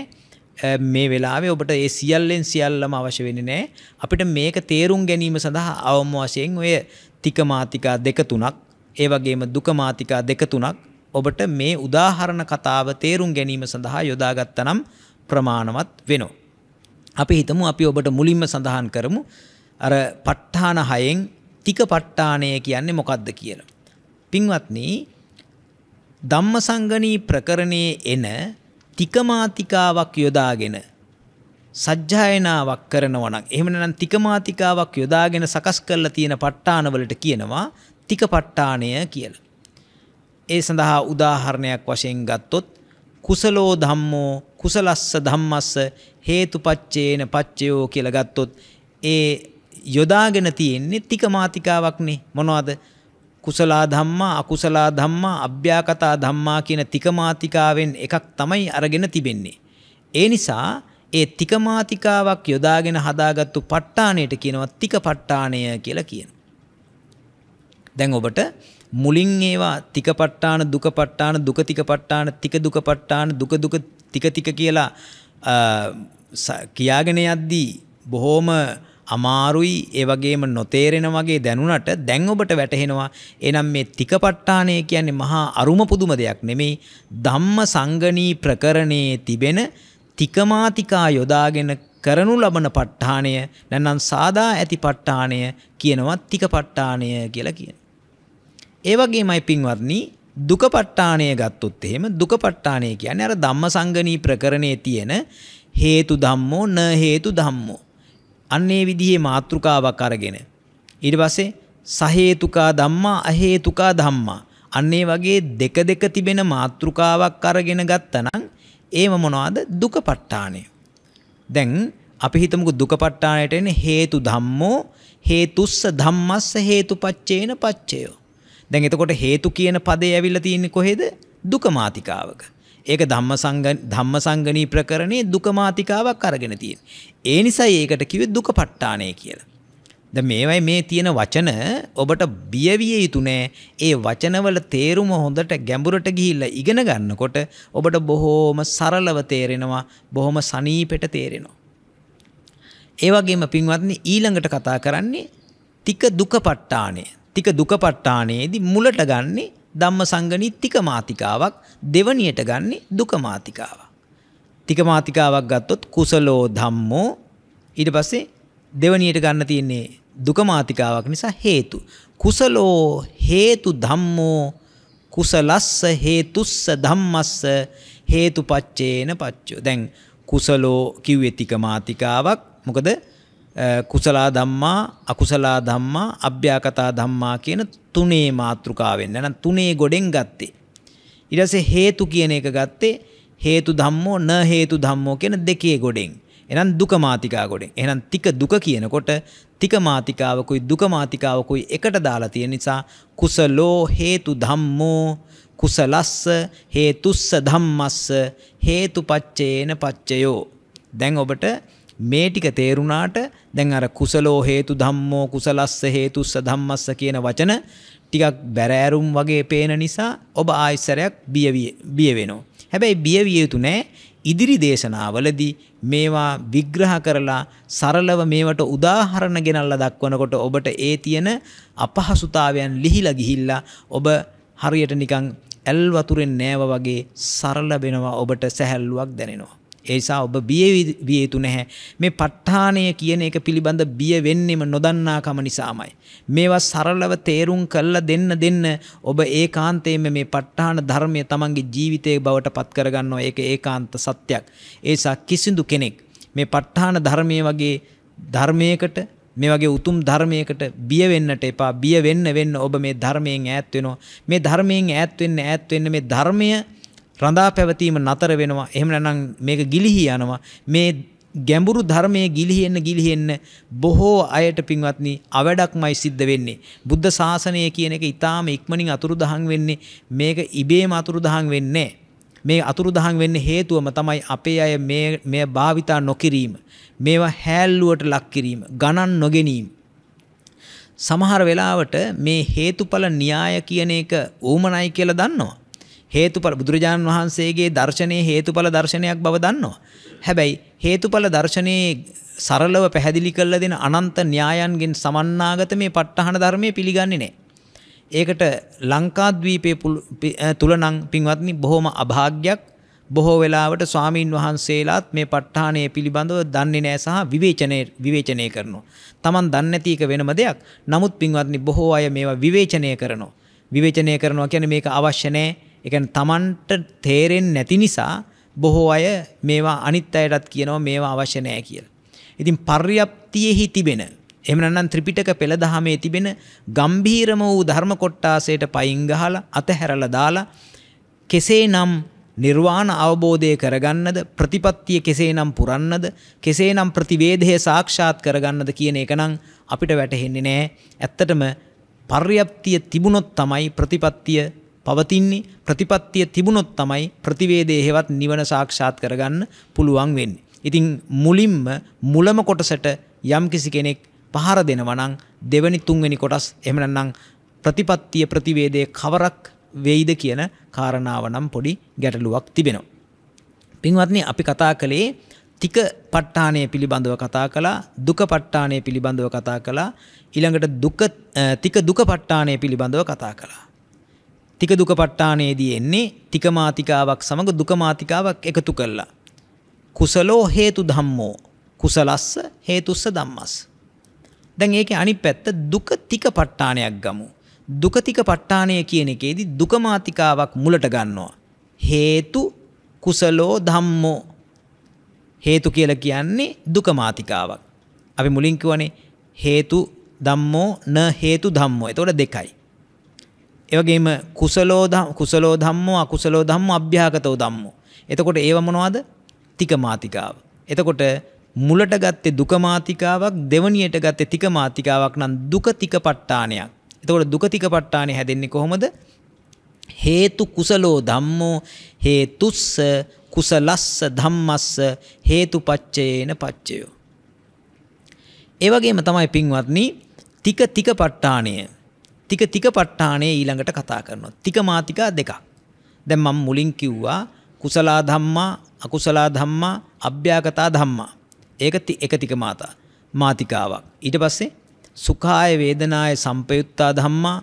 Speaker 1: මේ වෙලාවේ ඔබට ඒ සියල්ලෙන් සියල්ලම අවශ්‍ය වෙන්නේ නැහැ. අපිට මේක තේරුම් ගැනීම සඳහා අවම වශයෙන් ඔය තික මාතිකා දෙක තුනක්, ඒ වගේම දුක මාතිකා දෙක තුනක් ඔබට මේ උදාහරණ කතාව තේරුම් ගැනීම සඳහා යොදාගත්තනම් ප්‍රමාණවත් වෙනවා. අපි හිතමු අපි ඔබට මුලින්ම සඳහන් කරමු අර ප ဋ ාණ හයෙන් තික පට්ටානය කියන්නේ මොකක්ද කියලා. පින්වත්න ධම්ම සංගනී ප්‍රකරණයේ එන තිකමාතිකාවක් යොදාගෙන සජ්ජායනාවක් කරනවනක් එහමනම් තිකමාතිකාවක් යොදාගෙන සකස් කරලා තියෙන පට්ටානවලට කියනවා තික පට්ටානය කියල. ඒ සඳහා උදාහරණයක් වශයෙන් ගත්තොත් කුසලෝ ධම්මෝ කුසලස්ස ධම්මස්ස හේතුපච්චේන පච්චයෝ කියලා ගත්තොත් ඒ යොදාගෙන තියෙන්නේ තික මාතිකාවක්නේ මොනවද කුසලා ධම්මා අකුසලා ධම්මා අභ්‍යාකතා ධම්මා කියන තික මාතිකාවෙන් එකක් තමයි අරගෙන තිබෙන්නේ ඒ නිසා ඒ තික මාතිකාවක් යොදාගෙන හදාගත්තු ප ဋ ාණයට කියනවා තික ප ဋ ාණය කියලා කියනවා දැන් ඔබට මුලින් ඒවා තික ප ဋ ාණ දුක ප ဋ ාණ දුක තික ප ဋ ාණ තික දුක ප ဋ ාණ දුක දුක තික තික කියලා කියාගෙන යද්දී බොහොම අමාරුයි ඒ වගේම නොතේරෙන වගේ දැනුණට දැන් ඔබට වැටහෙනවා එනම් මේ තිකපට්ටානය කියන්නේ මහා අරුම පුදුම දෙයක් නෙමෙයි ධම්ම සංගණී ප්‍රකරණයේ තිබෙන තිකමාතිකා යොදාගෙන කරනු ලබන ප ဋ ාණය නැත්නම් සාදා ඇති ප ဋ ාණය කියනවා තික ප ဋ ාණය කියලා කියන. ඒ වගේමයි පින්වත්නි දුක ප ဋ ාණය ගත්තොත් එහෙම දුක ප ဋ ාණය කියන්නේ අර ධම්මසංගණී ප්‍රකරණයේ තියෙන හේතු ධම්මෝ න හේතු ධම්මෝ අන්නේ විදිහේ මාතෘකාවක් අරගෙන ඊට පස්සේ සහේතුකා ධම්මා අහේතුකා ධම්මා අන්නේ වගේ දෙක දෙක තිබෙන මාතෘකාවක් අරගෙන ගත්තනම් ඒව මොනවාද දුකපට්ඨානය දැන් අපි හිතමුකෝ දුකපට්ඨානයට එන්නේ හේතු ධම්මෝ හේතුස්ස ධම්මස්ස හේතුපච්චේන පච්චයෝ දැන් එතකොට හේතු කියන පදේ ඇවිල්ලා තියෙන්නේ කොහෙද දුක මාතිකාවක ඒක ධම්මසංගනී ප්‍රකරණයේ දුක මාතිකාවක් අරගෙන තියෙන. ඒ නිසයි ඒකට කිව්වේ දුක ප ဋ ාණය කියලා. දැන් මේවයි මේ තියෙන වචන ඔබට බිය විය යුතු නෑ. ඒ වචනවල තේරුම හොඳට ගැඹුරට ගිහිල්ලා ඉගෙන ගන්නකොට ඔබට බොහොම සරලව තේරෙනවා, බොහොම සනීපෙට තේරෙනවා. ඒ වගේම පින්වත්නි ඊළඟට කතා කරන්නේ තික දුක ප ဋ ාණය. තික දුක ප ဋ ාණයේදී මුලට ගන්නේ ධම්ම සංගනී තික මාතිකාවක් දෙවනියට ගන්නේ දුක මාතිකාව. තික මාතිකාවක් ගත්තොත් කුසලෝ ධම්මෝ ඊට පස්සේ දෙවනියට ගන්න තියෙන්නේ දුක මාතිකාවක් නිසා හේතු. කුසලෝ හේතු ධම්මෝ කුසලස්ස හේතුස්ස ධම්මස්ස හේතුපච්චේන පච්චෝ. දැන් කුසලෝ කිව්වේ තික මාතිකාවක්. මොකද කුසලා ධම්මා අකුසලා ධම්මා අභ්‍යාකතා ධම්මා කියන තුනේ මාතෘකාවෙන් නැත්නම් තුනේ ගොඩෙන් ගත්තේ ඊට පස්සේ හේතු කියන එක ගත්තේ හේතු ධම්මෝ න හේතු ධම්මෝ කියන දෙකේ ගොඩෙන් එහෙනම් දුක මාතිකා ගොඩෙන් එහෙනම් තික දුක කියනකොට තික මාතිකාවකුයි දුක මාතිකාවකුයි එකට දාලා තියෙන නිසා කුසලෝ හේතු ධම්මෝ කුසලස්ස හේතුස්ස ධම්මස්ස හේතුපච්චේන පච්චයෝ දැන් ඔබට මේ ටික තේරුණාට දැන් අර කුසලෝ හේතු ධම්මෝ කුසලස්ස හේතුස්ස ධම්මස්ස කියන වචන ටිකක් බැරෑරුම් වගේ පේන නිසා ඔබ ආයස්සරයක් බිය වෙනවා. හැබැයි බිය විය යුතු නෑ ඉදිරි දේශනාවලදී මේවා විග්‍රහ කරලා සරලව මේවට උදාහරණ ගෙනල්ලා දක්වනකොට ඔබට ඒ තියෙන අපහසුතාවයන් ලිහිලා ගිහිල්ලා ඔබ හරියට නිකන් ඇල් වතුරෙන් නෑව වගේ සරල වෙනවා ඔබට සැහැල්ලුවක් දැනෙනවා. ඒසා ඔබ බිය විය යුතු නැහැ. මේ ප ဋ ාණය කියන එක පිළිබඳ බිය වෙන්නෙම නොදන්නාකම නිසාමයි. මේවා සරලව තේරුම් කළා දෙන්න දෙන්න ඔබ ඒකාන්තයෙන්ම මේ ප ဋ ාණ ධර්මය Tamanගේ ජීවිතයේ බවට පත් කරගන්නවා. ඒක ඒකාන්ත සත්‍යක්. ඒසා කිසිඳු කෙනෙක් මේ ප ဋ ාණ ධර්මයේ වගේ ධර්මයකට මේ වගේ උතුම් ධර්මයකට බිය වෙන්නට එපා බිය වෙන්න වෙන්න ඔබ මේ ධර්මයෙන් ඈත් වෙනවා මේ ධර්මයෙන් ඈත් වෙන්න ඈත් වෙන්න මේ ධර්මය රඳා පැවතීම නතර වෙනවා. එහෙම නැත්නම් මේක ගිලිහි යනවා. මේ ගැඹුරු ධර්මයේ ගිලිහෙන්න ගිලිහෙන්න බොහෝ අයට පින්වත්නි අවඩක්මයි සිද්ධ වෙන්නේ. බුද්ධ ශාසනය කියන එක ඊටාම ඉක්මනින් අතුරුදහන් වෙන්නේ. මේක ඉබේම අතුරුදහන් වෙන්නේ මේ අතුරුදහන් වෙන්න හේතුවම තමයි අපේ අය මේ මේ භාවිතා නොකිරීම. මේවා හැල්ලුවට ලක් කිරීම, ගණන් නොගැනීම. සමහර වෙලාවට මේ හේතුඵල න්‍යාය කියන එක ඌමනයි කියලා දන්නවා. හේතුඵල බුදුරජාණන් වහන්සේගේ දර්ශනයේ හේතුඵල දර්ශනයක් බව දන්නවා. හැබැයි හේතුඵල දර්ශනයේ සරලව පැහැදිලි කරලා දෙන අනන්ත න්‍යායන්ගෙන් සමන්නාගත මේ ප ဋ ාහන ධර්මයේ පිළිගන්නේ නැහැ. ඒකට ලංකාද්වීපයේ තුල නම් පින්වත්නි බොහොම අභාග්‍යයක් බොහෝ වෙලාවට ස්වාමීන් වහන්සේලාත් මේ ප ဋ ාණය පිළිබඳව දන්නේ නැහැ සහ විවේචනය විවේචනය කරනවා. Taman දන්නේ නැති එක වෙනම දෙයක්. නමුත් පින්වත්නි බොහෝ අය මේවා විවේචනය කරනවා. විවේචනය කරනවා කියන්නේ මේක අවශ්‍ය නැහැ. එකන් තමන්ට තේරෙන් නැති නිසා බොහෝ අය මේවා අනිත් අයටත් කියනවා මේවා අවශ්‍ය නෑ කියල. ඉතින් පර්යප්තියෙහි තිබෙන එමනන් ත්‍රිපිටක පෙළ දහමේ තිබෙන ගම්භීරම වූ ධර්ම කොට්ටාසයට පයිංගහල අතහැරල දාලා කෙසේ නම් නිර්වාණ අවබෝධය කරගන්නද ප්‍රතිපත්තිය කෙසේ නම් පුරන්නද කෙසේ නම් ප්‍රතිවේදය සාක්ෂාත් කරගන්නද කියන එක නම් අපිට වැටහෙන්නේ නෑ ඇත්තටම පර්යප්තිය තිබුණොත් තමයි ප්‍රතිපත්තිය පවතින්නේ ප්‍රතිපත්තිය තිබුණොත් තමයි ප්‍රතිවේදයේ හෙවත් නිවන සාක්ෂාත් කරගන්න පුළුවන් වෙන්නේ. ඉතින් මුලින්ම මුලම කොටසට යම් කිසි කෙනෙක් පහර දෙනවා නම් දෙවැනි තුන්වෙනි කොටස් එහෙම නැත්නම් ප්‍රතිපත්තිය ප්‍රතිවේදයේ කවරක් වෙයිද කියන කාරණාව නම් පොඩි ගැටලුවක් තිබෙනවා. පින්වත්නි අපි කතා කළේ තික ප ဋ ාණය පිළිබඳව කතා කළා දුක ප ဋ ාණය පිළිබඳව කතා කළා ඊළඟට දුක තික දුක ප ဋ ාණය පිළිබඳව කතා කළා තික දුකපට්ටානයේදී එන්නේ තික මාතිකාවක් සමඟ දුක මාතිකාවක් එකතු කරලා. කුසලෝ හේතු ධම්මෝ කුසලස්ස හේතුස්ස ධම්මස්. දැන් ඒකේ අනිත් පැත්ත දුක තික පට්ටාණයක් ගමු. දුක තික පට්ටාණය කියන එකේදී දුක මාතිකාවක් මුලට ගන්නවා. හේතු කුසලෝ ධම්මෝ හේතු කියලා කියන්නේ දුක මාතිකාවක්. අපි මුලින් කිව්වනේ හේතු ධම්මෝ න හේතු ධම්මෝ. එතකොට දෙකයි. ඒවගේම කුසලෝ කුසලෝ ධම්මෝ අකුසලෝ ධම්මෝ අභ්‍යාගතෝ ධම්මෝ. එතකොට ඒව මොනවද? තික මාතිකාව. එතකොට මුලට ගත්තේ දුක මාතිකාවක් දෙවණියට ගත්තේ තික මාතිකාවක් නම් දුක තිකපට්ටානයක්. එතකොට දුක තිකපට්ටානේ හැදෙන්නේ කොහොමද? හේතු කුසලෝ ධම්මෝ හේතුස්ස කුසලස්ස ධම්මස්ස හේතුපච්චයේන පච්චයෝ. ඒ වගේම තමයි පින්වත්නි තික තිකපට්ටාණය තික තික ප ට්ටානය ඊළඟට කතා කරනවා. තික මාතිකා දෙකක්. දැන් මම මුලින් කිව්වා කුසලා ධම්මා අකුසලා ධම්මා අභ්‍යාගතා ධම්මා. ඒක එක තික මාතා මාතිකාවක්. ඊට පස්සේ සුඛාය වේදනාය සම්පයුත්තා ධම්මා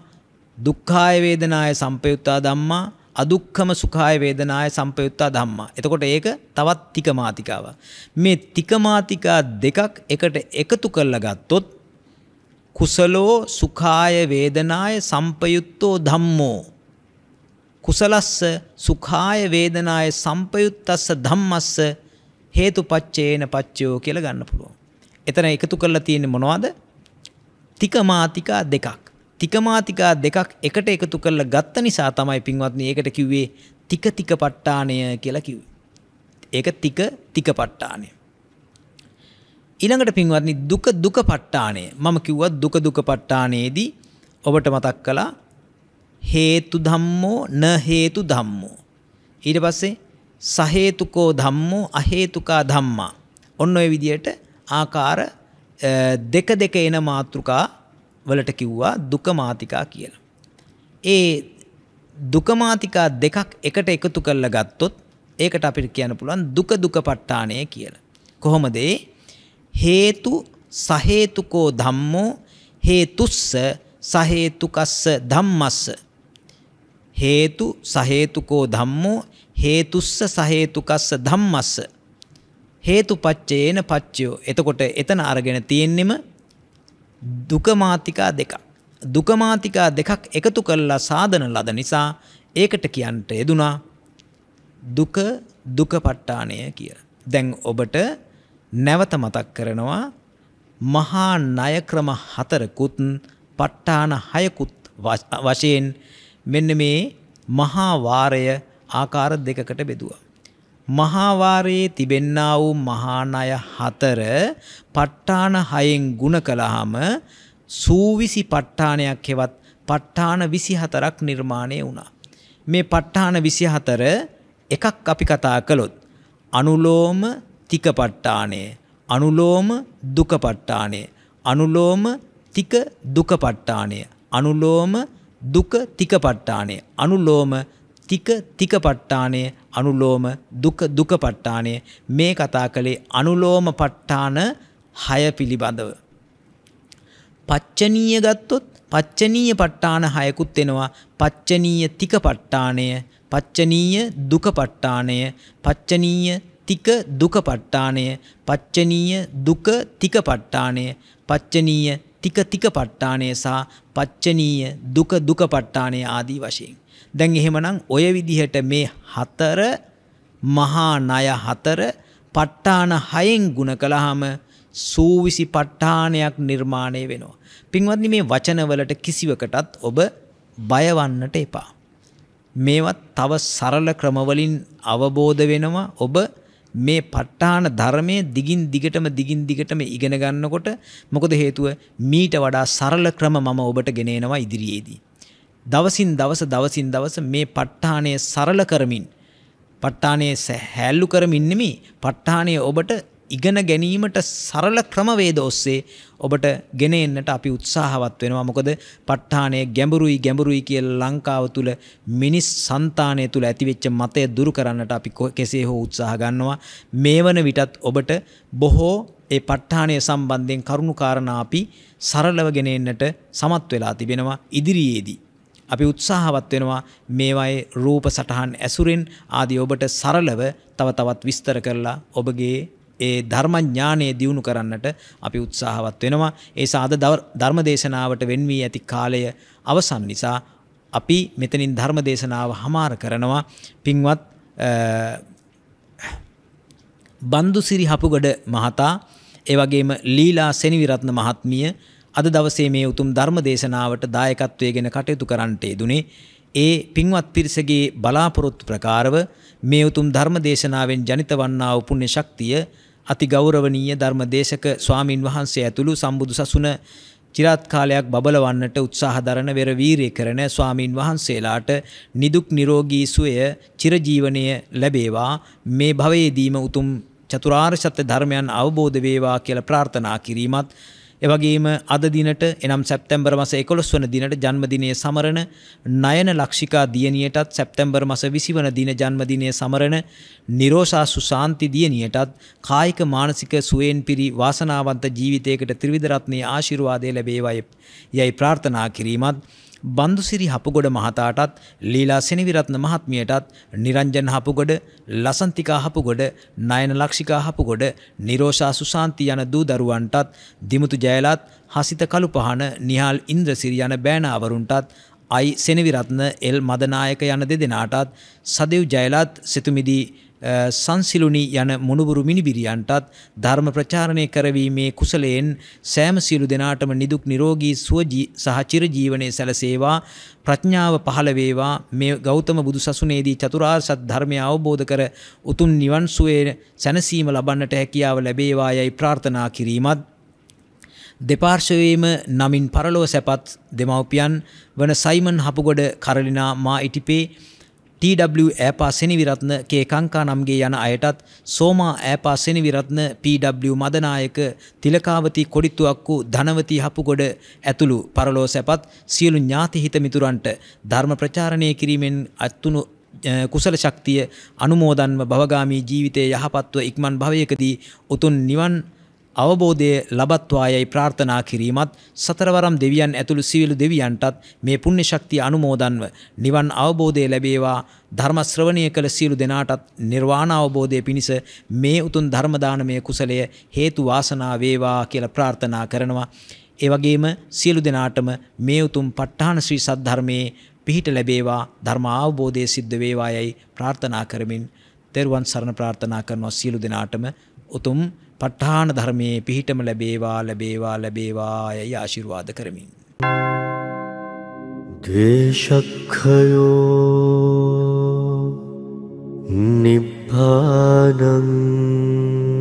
Speaker 1: දුක්ඛාය වේදනාය සම්පයුත්තා ධම්මා අදුක්කම සුඛාය වේදනාය සම්පයුත්තා ධම්මා. එතකොට ඒක තවත් තිකමාතිකාව. මේ තිකමාතිකා දෙකක් එකට එකතු කරලා ගත්තොත් කුසලෝ සුඛාය වේදනාය සම්පයුත්තෝ ධම්මෝ කුසලස්ස සුඛාය වේදනාය සම්පයුත්තස්ස ධම්මස්ස හේතුපච්චේන පච්චයෝ කියලා ගන්න පුළුවන්. එතන එකතු කරලා තියෙන්නේ මොනවද? තිකමාතිකා දෙකක්. තිකමාතිකා දෙකක් එකට එකතු කරලා ගත්ත නිසා තමයි පින්වත්නි ඒකට කිව්වේ තික තික පට්ටාණය කියලා කිව්වේ. ඒක තික තික පට්ටාණය. ඊළඟට පින්වත්නි දුක දුක පට්ටානේ මම කිව්වත් දුක දුක පට්ටානේදී ඔබට මතක් කළා හේතු ධම්මෝ න හේතු ධම්මෝ ඊට පස්සේ සහේතුකෝ ධම්මෝ අහේතුකා ධම්මා ඔන්න ඔය විදියට ආකාර දෙක දෙක එන මාතෘකා වලට කිව්වා දුක මාතිකා කියලා. ඒ දුක මාතිකා දෙකක් එකට එකතු කරලා ගත්තොත් ඒකට අපිට කියන්න පුළුවන් දුක දුක පට්ටාණය කියලා. කොහොමද ඒ හේතු සහේතුකෝ ධම්මෝ හේතුස්ස සහේතුකස්ස ධම්මස්ස හේතු සහේතුකෝ ධම්මෝ හේතුස්ස සහේතුකස්ස ධම්මස්ස හේතුපච්චේන පච්චයෝ එතකොට එතන අරගෙන තියෙන්නෙම දුකමාතිකා දෙකක් දුකමාතිකා දෙකක් එකතු කරලා සාධන ලද නිසා ඒකට කියන්ට යෙදුනා දුක දුකපට්ටානය කිය දැන් ඔබට නැවත මතක් කරනවා මහා ණයක්‍රම හතරකුත් පට්ටාන හයකුත් වශයෙන් මෙන්න මේ මහා වාරය ආකාර දෙකකට බෙදුවා. මහා වාරයේ තිබෙන්නා වූ මහා ණය හතර පට්ටාන හයෙන් ಗುಣ කළාම සූවිසි පට්ටානයක් හෙවත් පට්ටාන 24ක් නිර්මාණය වුණා. මේ පට්ටාන 24 එකක් අපි කතා කළොත් අනුලෝම තිකපට්ටානේ අනුලෝම දුකපට්ටානේ අනුලෝම තික දුකපට්ටානේ අනුලෝම දුක තිකපට්ටානේ අනුලෝම තික තිකපට්ටානේ අනුලෝම දුක දුකපට්ටානේ මේ කතා කළේ අනුලෝම පට්ටාන හය පිළිබඳව පච්චනීය ගත්තොත් පච්චනීය පට්ටාන හයකුත් එනවා පච්චනීය තිකපට්ටානය පච්චනීය දුකපට්ටානය පච්චනීය තික දුක පට්ටානය පච්චනීය දුක තික පට්ටානය පච්චනීය තික තික පට්ටානය සහ පච්චනීය දුක දුක පට්ටානය ආදී වශයෙන්. දැන් එහෙමනම් ඔය විදිහට මේ හතර මහා ණය හතර පට්ටාන හයෙන් ගුණ කළාම සූවිසි පට්ටානයක් නිර්මාණය වෙනවා. පින්වත්නි මේ වචනවලට කිසිවකටත් ඔබ බයවන්නට එපා. මේවත් තව සරල ක්‍රමවලින් අවබෝධ වෙනවා ඔබ මේ ප ဋ ාණ ධර්මයේ දිගින් දිගටම දිගින් දිගටම ඉගෙන ගන්නකොට මොකද හේතුව මීට වඩා සරල ක්‍රම මම ඔබට ගෙනෙනවා ඉදිරියේදී. දවසින් දවස දවසින් දවස මේ ප ဋ ාණය සරල කරමින් ප ဋ ාණය හැල්ලු කරමින් නෙමෙයි ප ဋ ාණය ඔබට ඉගෙන ගැනීමට සරල ක්‍රමවේද ඔස්සේ ඔබට ගෙන එන්නට අපි උත්සාහවත් වෙනවා. මොකද ප ဋ ාණය ගැඹුරුයි ගැඹුරුයි කියලා ලංකාව තුල මිනිස් సంతානය තුල ඇතිවෙච්ච මතය දුරු කරන්නට අපි කෙසේ හෝ උත්සාහ ගන්නවා. මේවන විටත් ඔබට බොහෝ ඒ ප ဋ ාණය සම්බන්ධයෙන් කරුණු කාරණා අපි සරලව ගෙන එන්නට සමත් වෙලා තිබෙනවා ඉදිරියේදී. අපි උත්සාහවත් වෙනවා මේවායේ රූප සටහන් ඇසුරෙන් ආදී ඔබට සරලව තව තවත් විස්තර කරලා ඔබගේ ඒ ධර්මඥානය දියුණු කරන්නට අපි උත්සාහවත් වෙනවා. ඒ සාද ධර්ම දේශනාවට වෙන් වී ඇති කාලය අවසන් නිසා අපි මෙතනින් ධර්ම දේශනාව හමාර කරනවා. පින්වත් බන්දුසිරි හපුගඩ මහතා ඒ වගේම ලීලා සෙනවිරත්න මහත්මිය අද දවසේ මේ උතුම් ධර්ම දේශනාවට දායකත්වයගෙන කටයුතු කරන්නට යෙදුනේ ඒ පින්වත් පිරිසගේ බලාපොරොත්තු ප්‍රකාරව මේ උතුම් ධර්ම දේශනාවෙන් ජනිත වන්නා වූ පුණ්‍ය ශක්තිය අතිගෞරවනීය ධර්මදේශක ස්වාමින් වහන්සේ ඇතුළු සම්බුදු සසුන චිරාත් කාලයක් බබලවන්නට උත්සාහ දරන වෙර වීරිය කරන ස්වාමින් වහන්සේලාට නිදුක් නිරෝගී සුවය චිරජීවනය ලැබේවා මේ භවයේදීම උතුම් චතුරාර්ය සත්‍ය ධර්මයන් අවබෝධ වේවා කියලා ප්‍රාර්ථනා කිරීමත් එවගේම අද දිනට එනම් සැප්තැම්බර් මස 11 වන දිනට ජන්මදිනය සමරන නයන ලක්ෂිකා දියණියටත් සැප්තැම්බර් මස 20 වන දින ජන්මදිනය සමරන නිරෝෂා සුසාන්ති දියණියටත් කායික මානසික සුවයෙන් පිරි වාසනාවන්ත ජීවිතයකට ත්‍රිවිධ රත්නයේ ආශිර්වාදය ලැබේවායි යයි ප්‍රාර්ථනා කිරීමත් බන්දුසිරි හපුගොඩ මහතාටත් ලීලා සෙනවිරත්න මහත්මියටත් නිරංජන හපුගොඩ ලසන්තිකා හපුගොඩ නයන ලක්ෂිකා හපුගොඩ නිරෝෂා සුසාන්ති යන දූ දරුවන්ටත් දිමුතු ජයලත් හසිත කළුපහන නිහාල් ඉන්ද්‍රසිරි යන බෑනාවරුන්ටත් අයි සෙනවිරත්න එල් මදනායක යන දෙදෙනාටත් සදෙව් ජයලත් සිතුමිදී සංසිලුණි යන මොනුබුරු මිනිබිරියන්ටත් ධර්ම ප්‍රචාරණය කරවීමේ කුසලයෙන් සෑම සියලු දෙනාටම නිදුක් නිරෝගී සුවජී සහ චිරජීවනයේ සැලසේවා ප්‍රඥාව පහළ වේවා මේ ගෞතම බුදු සසුනේදී චතුරාර්ය සත්‍ය ධර්මය අවබෝධ කර උතුම් නිවන් සුවේ සැනසීම ලබන්නට හැකියාව ලැබේවා යයි ප්‍රාර්ථනා කිරීමත් දෙපාර්ශවයේම නමින් පරලොව සැපත් දෙමව්පියන් වන සයිමන් හපුගොඩ කරලිනා මා ඉටිපේ TW ඈපා සෙනවිරත්න කේ කංකා නම්ගේ යන අයටත් සෝමා ඈපා සෙනවිරත්න PW මදනායක තිලකාවති කොඩිත්තුවක්කු ධනවති හපුගොඩ ඇතුළු පරලෝ සැපත් සියලු ඥාති හිත මිතුරන්ට ධර්ම ප්‍රචාරණය කිරීමෙන් අත්තුණු කුසල ශක්තිය අනුමෝදන්ව භවගාමී ජීවිතය යහපත්ව ඉක්මන් භවයකදී උතුන් නිවන් අවබෝධය ලබත්වායයි ප්‍රාර්ථනා කිරීමත් සතරවරම් දෙවියන් ඇතුළු සිවිලු දෙවියන්ටත් මේ පුණ්‍ය ශක්තිය අනුමෝදන්ව නිවන් අවබෝධය ලැබේවා ධර්ම ශ්‍රවණය කළ සියලු දෙනාටත් නිර්වාණ අවබෝධය පිණිස මේ උතුම් ධර්ම දානමය කුසලය හේතු වාසනා වේවා කියලා ප්‍රාර්ථනා කරනවා. ඒ වගේම සියලු දෙනාටම මේ උතුම් ප ဋ ාහන ශ්‍රී සද්ධර්මයේ පිහිට ලැබේවා ධර්ම අවබෝධය සිද්ධ වේවායයි ප්‍රාර්ථනා කරමින් තෙරුවන් සරණ ප්‍රාර්ථනා කරනවා සියලු දෙනාටම උතුම් पट्टाणधर्मे पीठमल बेवाल बेवाल बेवाय आशीर्वादकरमि द्वे निभम्